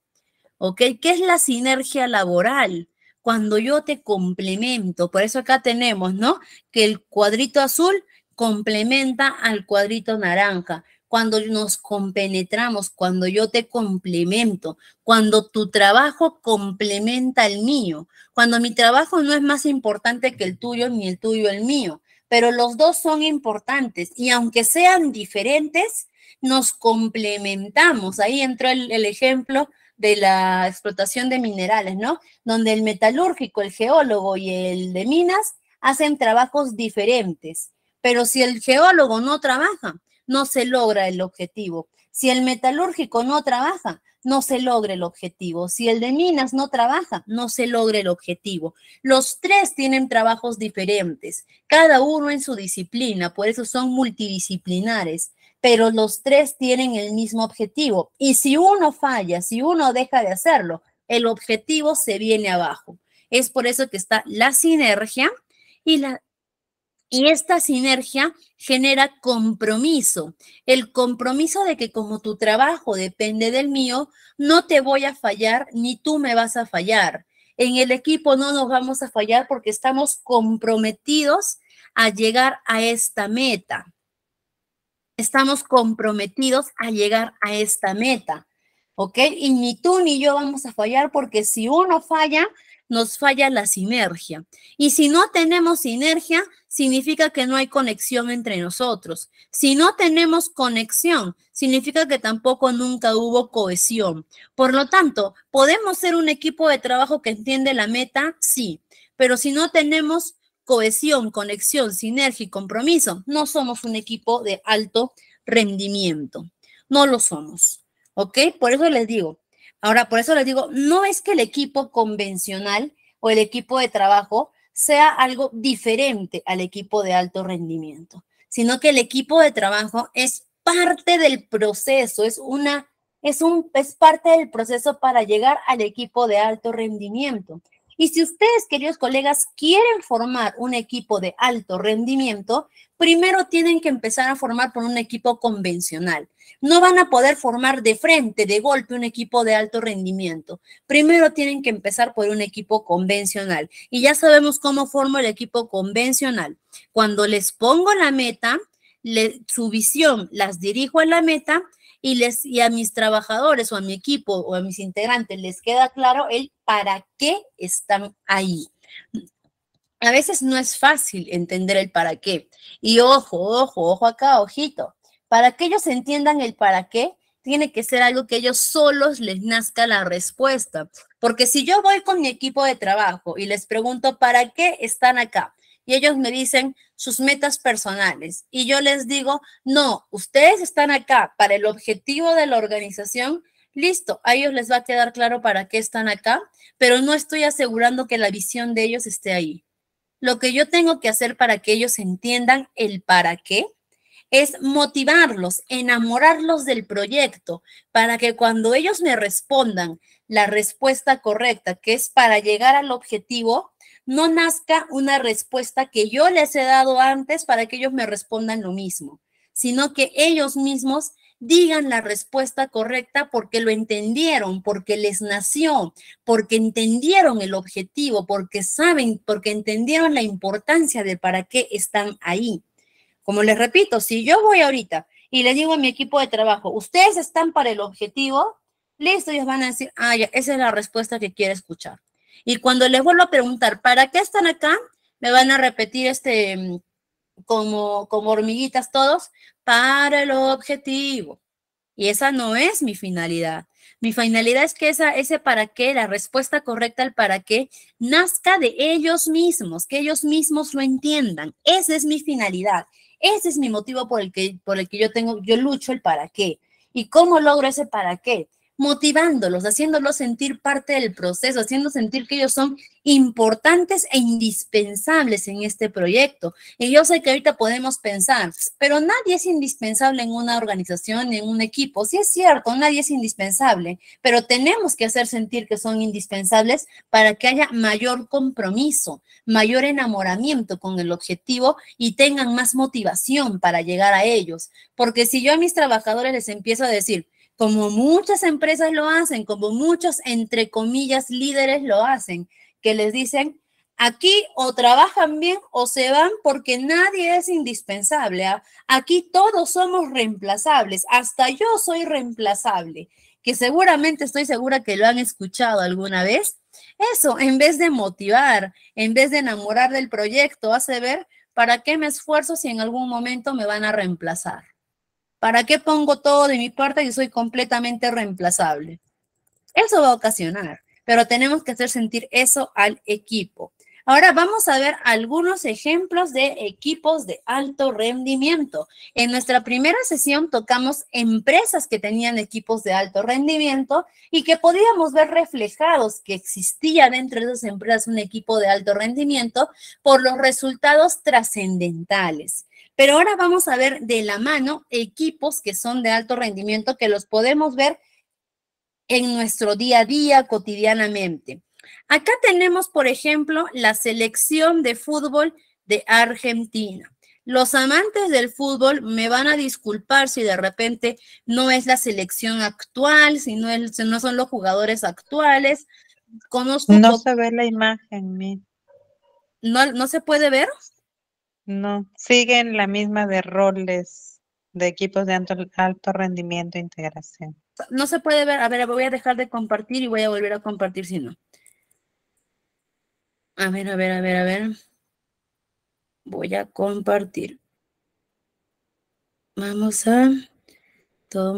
¿ok? ¿Qué es la sinergia laboral? Cuando yo te complemento, por eso acá tenemos, ¿no? Que el cuadrito azul complementa al cuadrito naranja. Cuando nos compenetramos, cuando yo te complemento, cuando tu trabajo complementa el mío, cuando mi trabajo no es más importante que el tuyo ni el tuyo el mío, pero los dos son importantes y aunque sean diferentes, nos complementamos. Ahí entró el, ejemplo de la explotación de minerales, ¿no? Donde el metalúrgico, el geólogo y el de minas hacen trabajos diferentes. Pero si el geólogo no trabaja, no se logra el objetivo. Si el metalúrgico no trabaja, no se logre el objetivo. Si el de minas no trabaja, no se logre el objetivo. Los tres tienen trabajos diferentes, cada uno en su disciplina, por eso son multidisciplinares pero los tres tienen el mismo objetivo. Y si uno falla, si uno deja de hacerlo, el objetivo se viene abajo. Es por eso que está la sinergia y la y esta sinergia genera compromiso, el compromiso de que como tu trabajo depende del mío, no te voy a fallar ni tú me vas a fallar. En el equipo no nos vamos a fallar porque estamos comprometidos a llegar a esta meta. Estamos comprometidos a llegar a esta meta. ¿Ok? Y ni tú ni yo vamos a fallar porque si uno falla, nos falla la sinergia. Y si no tenemos sinergia, significa que no hay conexión entre nosotros. Si no tenemos conexión, significa que tampoco nunca hubo cohesión. Por lo tanto, ¿podemos ser un equipo de trabajo que entiende la meta? Sí, pero si no tenemos cohesión, conexión, sinergia y compromiso, no somos un equipo de alto rendimiento. No lo somos. ¿Ok? Por eso les digo, Ahora, por eso les digo, no es que el equipo convencional o el equipo de trabajo sea algo diferente al equipo de alto rendimiento, sino que el equipo de trabajo es parte del proceso, es una es un es parte del proceso para llegar al equipo de alto rendimiento. Y si ustedes, queridos colegas, quieren formar un equipo de alto rendimiento, primero tienen que empezar a formar por un equipo convencional. No van a poder formar de frente, de golpe, un equipo de alto rendimiento. Primero tienen que empezar por un equipo convencional. Y ya sabemos cómo formo el equipo convencional. Cuando les pongo la meta, su visión las dirijo a la meta y, les, y a mis trabajadores o a mi equipo o a mis integrantes les queda claro el para qué están ahí. A veces no es fácil entender el para qué. Y ojo, ojo, ojo acá, ojito. Para que ellos entiendan el para qué, tiene que ser algo que ellos solos les nazca la respuesta. Porque si yo voy con mi equipo de trabajo y les pregunto, ¿para qué están acá? y ellos me dicen sus metas personales y yo les digo, no, ustedes están acá para el objetivo de la organización, listo, a ellos les va a quedar claro para qué están acá, pero no estoy asegurando que la visión de ellos esté ahí. Lo que yo tengo que hacer para que ellos entiendan el para qué es motivarlos, enamorarlos del proyecto, para que cuando ellos me respondan la respuesta correcta, que es para llegar al objetivo, no nazca una respuesta que yo les he dado antes para que ellos me respondan lo mismo, sino que ellos mismos digan la respuesta correcta porque lo entendieron, porque les nació, porque entendieron el objetivo, porque saben, porque entendieron la importancia de para qué están ahí. Como les repito, si yo voy ahorita y les digo a mi equipo de trabajo, ustedes están para el objetivo, listo, ellos van a decir, ah, ya, esa es la respuesta que quiero escuchar. Y cuando les vuelvo a preguntar, ¿para qué están acá? Me van a repetir este, como, como hormiguitas todos, para el objetivo. Y esa no es mi finalidad. Mi finalidad es que esa, ese para qué, la respuesta correcta al para qué, nazca de ellos mismos, que ellos mismos lo entiendan. Esa es mi finalidad. Ese es mi motivo por el que, por el que yo tengo, yo lucho el para qué. ¿Y cómo logro ese para qué? motivándolos, haciéndolos sentir parte del proceso, haciendo sentir que ellos son importantes e indispensables en este proyecto. Y yo sé que ahorita podemos pensar, pero nadie es indispensable en una organización, en un equipo. Sí es cierto, nadie es indispensable, pero tenemos que hacer sentir que son indispensables para que haya mayor compromiso, mayor enamoramiento con el objetivo y tengan más motivación para llegar a ellos. Porque si yo a mis trabajadores les empiezo a decir, como muchas empresas lo hacen, como muchos, entre comillas, líderes lo hacen, que les dicen, aquí o trabajan bien o se van porque nadie es indispensable. ¿ah? Aquí todos somos reemplazables, hasta yo soy reemplazable, que seguramente estoy segura que lo han escuchado alguna vez. Eso, en vez de motivar, en vez de enamorar del proyecto, hace ver para qué me esfuerzo si en algún momento me van a reemplazar. ¿Para qué pongo todo de mi parte y soy completamente reemplazable? Eso va a ocasionar, pero tenemos que hacer sentir eso al equipo. Ahora vamos a ver algunos ejemplos de equipos de alto rendimiento. En nuestra primera sesión tocamos empresas que tenían equipos de alto rendimiento y que podíamos ver reflejados que existía dentro de esas empresas un equipo de alto rendimiento por los resultados trascendentales. Pero ahora vamos a ver de la mano equipos que son de alto rendimiento que los podemos ver en nuestro día a día cotidianamente. Acá tenemos, por ejemplo, la selección de fútbol de Argentina. Los amantes del fútbol me van a disculpar si de repente no es la selección actual, si no, no son los jugadores actuales. Conozco no se ve la imagen. ¿No, ¿No se puede ver? No, siguen la misma de roles de equipos de alto, rendimiento e integración. No se puede ver, a ver, voy a dejar de compartir y voy a volver a compartir si no. A ver, a ver, a ver, a ver. Voy a compartir. Vamos a... Todo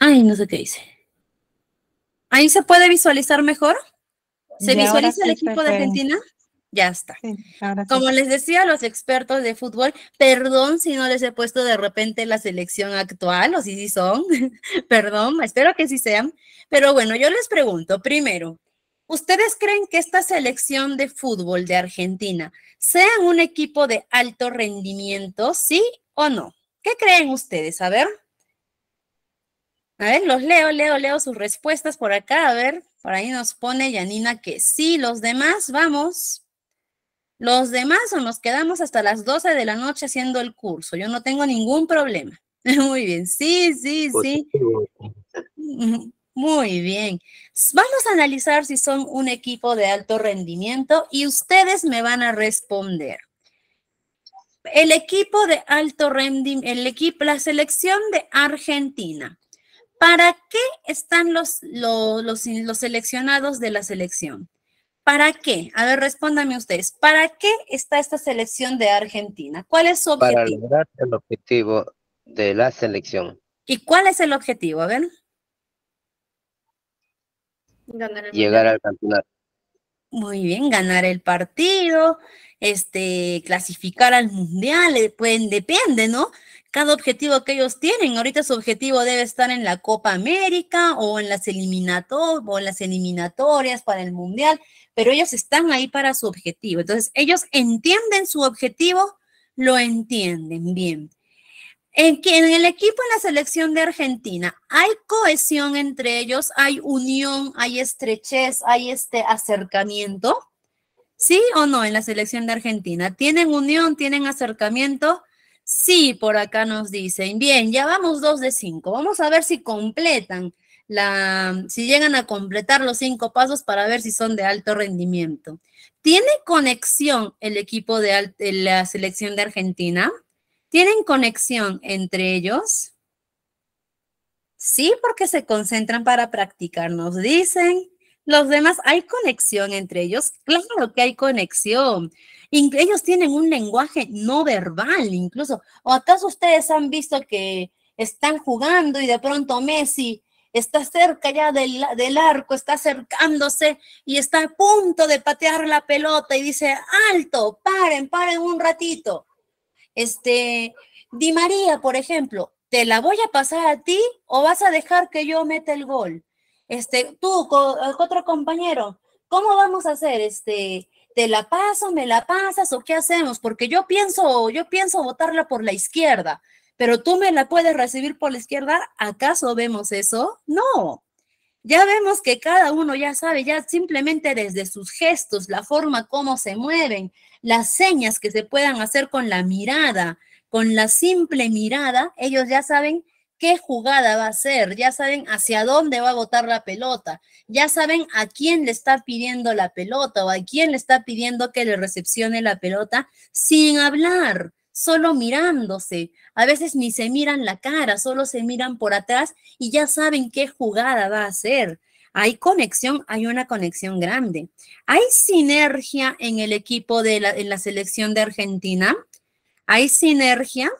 Ay, no sé qué hice. Ahí se puede visualizar mejor. ¿Se visualiza el equipo de Argentina? Ya está. Como les decía los expertos de fútbol, perdón si no les he puesto de repente la selección actual, o si sí son, perdón, espero que sí sean. Pero bueno, yo les pregunto, primero, ¿ustedes creen que esta selección de fútbol de Argentina sea un equipo de alto rendimiento, sí o no? ¿Qué creen ustedes? A ver. A ver, los leo, leo, leo sus respuestas por acá. A ver, por ahí nos pone Yanina que sí, los demás, vamos. Los demás o nos quedamos hasta las 12 de la noche haciendo el curso. Yo no tengo ningún problema. Muy bien, sí, sí, sí. Muy bien. Vamos a analizar si son un equipo de alto rendimiento y ustedes me van a responder. El equipo de alto rendimiento, el equipo, la selección de Argentina ¿Para qué están los, los, seleccionados de la selección? ¿Para qué? A ver, respóndame ustedes. ¿Para qué está esta selección de Argentina? ¿Cuál es su objetivo? Para lograr el objetivo de la selección. ¿Y cuál es el objetivo? A ver. Llegar al campeonato. Muy bien, ganar el partido, este, clasificar al mundial, eh, pues, depende, ¿no? cada objetivo que ellos tienen. Ahorita su objetivo debe estar en la Copa América o en las, eliminatorias para el Mundial, pero ellos están ahí para su objetivo. Entonces, ellos entienden su objetivo, lo entienden bien. En, que en el equipo, en la selección de Argentina, hay cohesión entre ellos, hay unión, hay estrechez, hay este acercamiento. ¿Sí o no en la selección de Argentina? ¿Tienen unión, tienen acercamiento? Sí, por acá nos dicen. Bien, ya vamos dos de cinco. Vamos a ver si completan la, si llegan a completar los cinco pasos para ver si son de alto rendimiento. ¿Tiene conexión el equipo de la selección de Argentina? ¿Tienen conexión entre ellos? Sí, porque se concentran para practicar, nos dicen. Los demás, ¿hay conexión entre ellos? Claro que hay conexión. Ellos tienen un lenguaje no verbal incluso. ¿O acaso ustedes han visto que están jugando y de pronto Messi está cerca ya del, arco, está acercándose y está a punto de patear la pelota y dice, alto, paren, paren un ratito. Este, Di María, por ejemplo, ¿te la voy a pasar a ti o vas a dejar que yo meta el gol? este, tú, otro compañero, ¿cómo vamos a hacer? Este, ¿Te la paso, me la pasas o qué hacemos? Porque yo pienso, yo pienso votarla por la izquierda, pero tú me la puedes recibir por la izquierda, ¿acaso vemos eso? No. Ya vemos que cada uno ya sabe, ya simplemente desde sus gestos, la forma como se mueven, las señas que se puedan hacer con la mirada, con la simple mirada, ellos ya saben qué jugada va a hacer, ya saben hacia dónde va a botar la pelota, ya saben a quién le está pidiendo la pelota o a quién le está pidiendo que le recepcione la pelota sin hablar, solo mirándose. A veces ni se miran la cara, solo se miran por atrás y ya saben qué jugada va a hacer. Hay conexión, hay una conexión grande. Hay sinergia en el equipo de la, la selección de Argentina. Hay sinergia.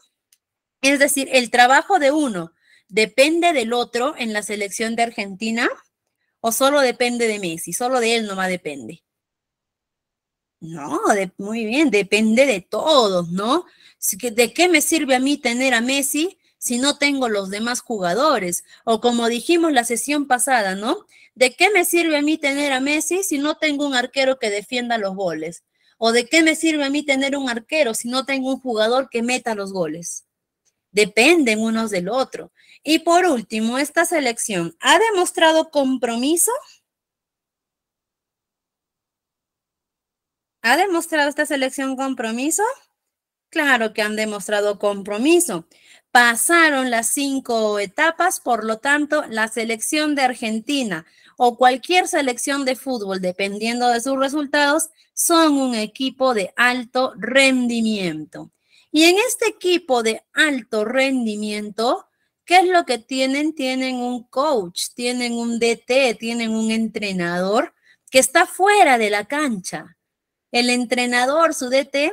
Es decir, el trabajo de uno depende del otro en la selección de Argentina o solo depende de Messi, solo de él nomás depende. No, muy bien, depende de todos, ¿no? ¿De qué me sirve a mí tener a Messi si no tengo los demás jugadores? O como dijimos la sesión pasada, ¿no? ¿De qué me sirve a mí tener a Messi si no tengo un arquero que defienda los goles? ¿O de qué me sirve a mí tener un arquero si no tengo un jugador que meta los goles? dependen unos del otro. Y por último, esta selección ha demostrado compromiso. ¿Ha demostrado esta selección compromiso? Claro que han demostrado compromiso. Pasaron las cinco etapas, por lo tanto, la selección de Argentina o cualquier selección de fútbol, dependiendo de sus resultados, son un equipo de alto rendimiento. Y en este equipo de alto rendimiento, ¿qué es lo que tienen? Tienen un coach, tienen un DT, tienen un entrenador que está fuera de la cancha. El entrenador, su DT,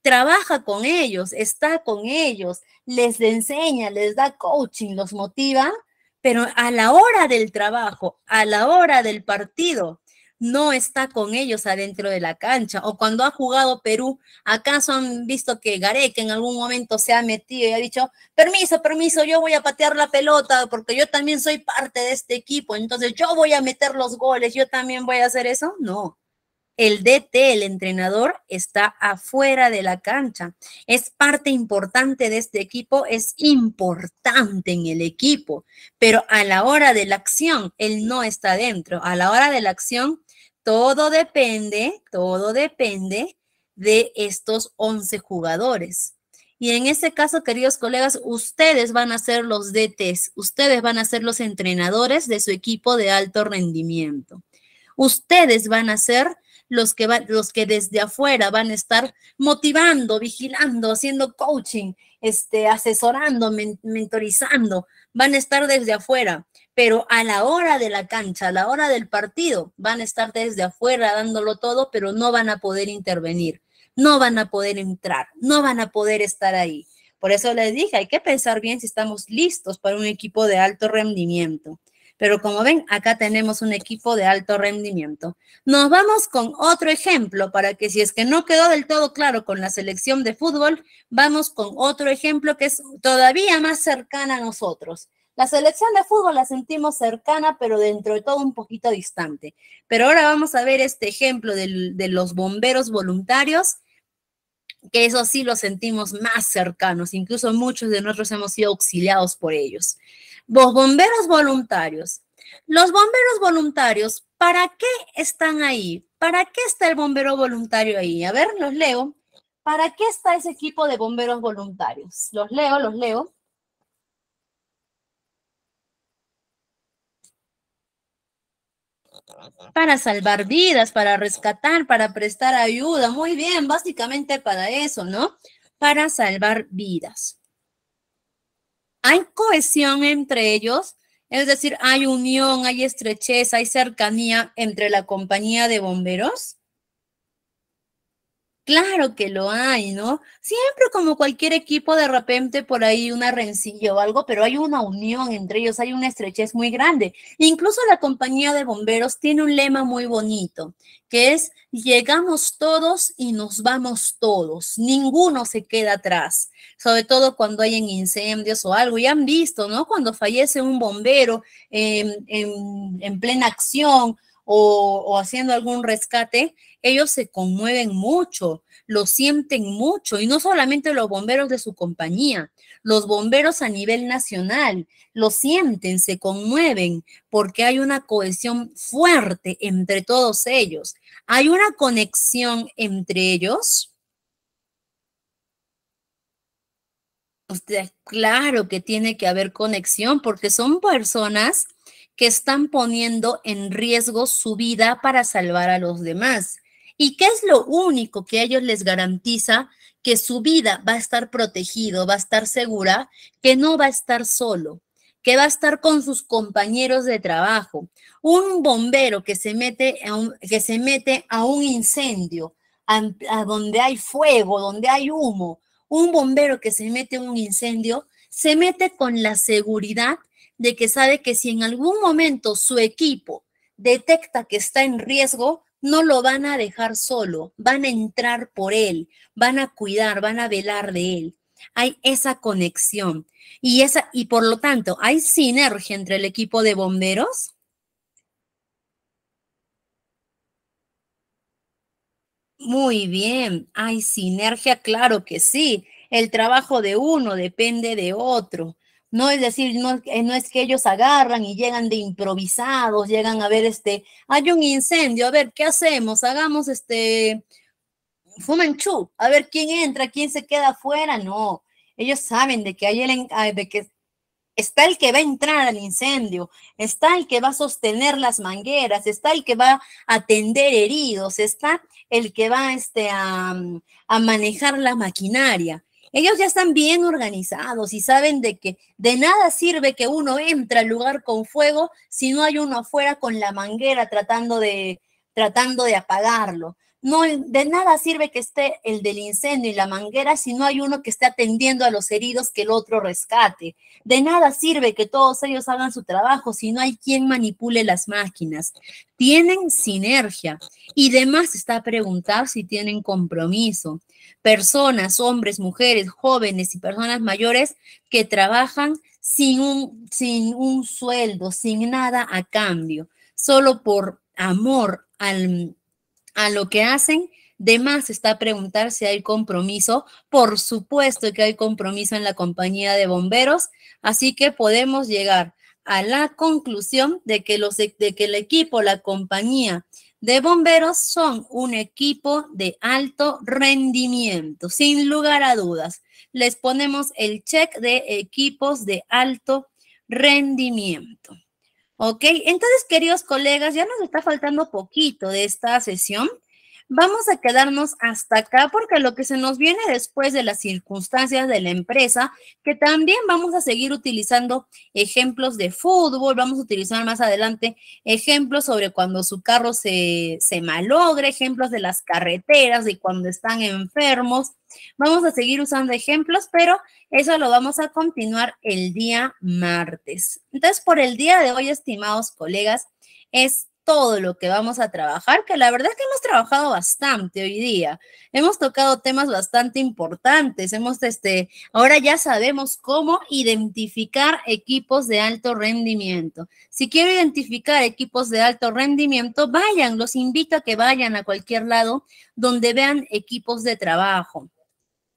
trabaja con ellos, está con ellos, les enseña, les da coaching, los motiva, pero a la hora del trabajo, a la hora del partido, no está con ellos adentro de la cancha. O cuando ha jugado Perú, ¿acaso han visto que Garek en algún momento se ha metido y ha dicho, permiso, permiso, yo voy a patear la pelota porque yo también soy parte de este equipo, entonces yo voy a meter los goles, yo también voy a hacer eso? No. El DT, el entrenador, está afuera de la cancha. Es parte importante de este equipo, es importante en el equipo, pero a la hora de la acción, él no está dentro. A la hora de la acción, todo depende, todo depende de estos 11 jugadores. Y en ese caso, queridos colegas, ustedes van a ser los DTs, ustedes van a ser los entrenadores de su equipo de alto rendimiento. Ustedes van a ser los que, los que desde afuera van a estar motivando, vigilando, haciendo coaching, este, asesorando, mentorizando, van a estar desde afuera pero a la hora de la cancha, a la hora del partido, van a estar desde afuera dándolo todo, pero no van a poder intervenir, no van a poder entrar, no van a poder estar ahí. Por eso les dije, hay que pensar bien si estamos listos para un equipo de alto rendimiento. Pero como ven, acá tenemos un equipo de alto rendimiento. Nos vamos con otro ejemplo para que si es que no quedó del todo claro con la selección de fútbol, vamos con otro ejemplo que es todavía más cercano a nosotros. La selección de fútbol la sentimos cercana, pero dentro de todo un poquito distante. Pero ahora vamos a ver este ejemplo de, los bomberos voluntarios, que eso sí lo sentimos más cercanos, incluso muchos de nosotros hemos sido auxiliados por ellos. Los bomberos voluntarios. Los bomberos voluntarios, ¿para qué están ahí? ¿Para qué está el bombero voluntario ahí? A ver, los leo. ¿Para qué está ese equipo de bomberos voluntarios? Los leo, los leo. Para salvar vidas, para rescatar, para prestar ayuda. Muy bien, básicamente para eso, ¿no? Para salvar vidas. Hay cohesión entre ellos, es decir, hay unión, hay estrecheza, hay cercanía entre la compañía de bomberos Claro que lo hay, ¿no? Siempre como cualquier equipo, de repente por ahí una rencilla o algo, pero hay una unión entre ellos, hay una estrechez muy grande. Incluso la compañía de bomberos tiene un lema muy bonito, que es llegamos todos y nos vamos todos, ninguno se queda atrás, sobre todo cuando hay incendios o algo. Y han visto, ¿no? Cuando fallece un bombero en, en, en plena acción o, o haciendo algún rescate, ellos se conmueven mucho, lo sienten mucho, y no solamente los bomberos de su compañía, los bomberos a nivel nacional lo sienten, se conmueven, porque hay una cohesión fuerte entre todos ellos. Hay una conexión entre ellos. claro que tiene que haber conexión porque son personas que están poniendo en riesgo su vida para salvar a los demás. ¿Y qué es lo único que a ellos les garantiza? Que su vida va a estar protegido, va a estar segura, que no va a estar solo, que va a estar con sus compañeros de trabajo. Un bombero que se mete a un, que se mete a un incendio, a donde hay fuego, donde hay humo, un bombero que se mete a un incendio, se mete con la seguridad de que sabe que si en algún momento su equipo detecta que está en riesgo, no lo van a dejar solo, van a entrar por él, van a cuidar, van a velar de él. Hay esa conexión y esa y por lo tanto, hay sinergia entre el equipo de bomberos Muy bien, hay sinergia, claro que sí. El trabajo de uno depende de otro. No es decir, no, es que ellos agarran y llegan de improvisados, llegan a ver, este, hay un incendio, a ver, ¿qué hacemos? Hagamos este Fumanchu, a ver quién entra, quién se queda afuera. No, ellos saben de que hay el, de que está el que va a entrar al incendio, está el que va a sostener las mangueras, está el que va a atender heridos, está el que va este, a, a manejar la maquinaria. Ellos ya están bien organizados y saben de que de nada sirve que uno entre al lugar con fuego si no hay uno afuera con la manguera tratando de, tratando de apagarlo. No, de nada sirve que esté el del incendio y la manguera si no hay uno que esté atendiendo a los heridos que el otro rescate. De nada sirve que todos ellos hagan su trabajo si no hay quien manipule las máquinas. Tienen sinergia y demás está preguntar si tienen compromiso personas, hombres, mujeres, jóvenes y personas mayores que trabajan sin un, sin un sueldo, sin nada a cambio, solo por amor a lo que hacen. De más está preguntar si hay compromiso. Por supuesto que hay compromiso en la compañía de bomberos, así que podemos llegar a la conclusión de que, los, de que el equipo, la compañía de bomberos son un equipo de alto rendimiento, sin lugar a dudas. Les ponemos el check de equipos de alto rendimiento. Ok, entonces, queridos colegas, ya nos está faltando poquito de esta sesión vamos a quedarnos hasta acá porque lo que se nos viene después de las circunstancias de la empresa, que también vamos a seguir utilizando ejemplos de fútbol, vamos a utilizar más adelante ejemplos sobre cuando su carro se, se malogra, ejemplos de las carreteras, y cuando están enfermos. Vamos a seguir usando ejemplos, pero eso lo vamos a continuar el día martes. Entonces, por el día de hoy, estimados colegas, es todo lo que vamos a trabajar, que la verdad es que hemos trabajado bastante hoy día. Hemos tocado temas bastante importantes. Hemos, este, ahora ya sabemos cómo identificar equipos de alto rendimiento. Si quiero identificar equipos de alto rendimiento, vayan, los invito a que vayan a cualquier lado donde vean equipos de trabajo,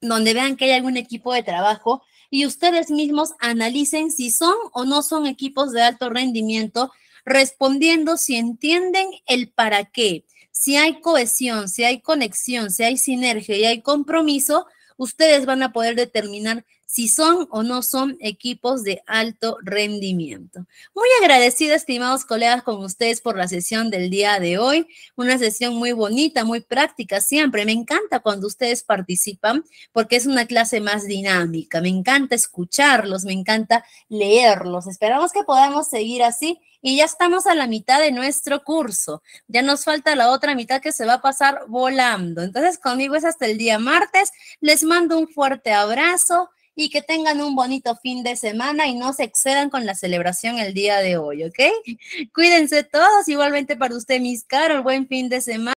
donde vean que hay algún equipo de trabajo y ustedes mismos analicen si son o no son equipos de alto rendimiento respondiendo si entienden el para qué. Si hay cohesión, si hay conexión, si hay sinergia y hay compromiso, ustedes van a poder determinar si son o no son equipos de alto rendimiento. Muy agradecida, estimados colegas, con ustedes por la sesión del día de hoy. Una sesión muy bonita, muy práctica siempre. Me encanta cuando ustedes participan porque es una clase más dinámica. Me encanta escucharlos, me encanta leerlos. Esperamos que podamos seguir así y ya estamos a la mitad de nuestro curso. Ya nos falta la otra mitad que se va a pasar volando. Entonces conmigo es hasta el día martes. Les mando un fuerte abrazo y que tengan un bonito fin de semana y no se excedan con la celebración el día de hoy, ¿ok? Cuídense todos, igualmente para usted, mis caros, buen fin de semana.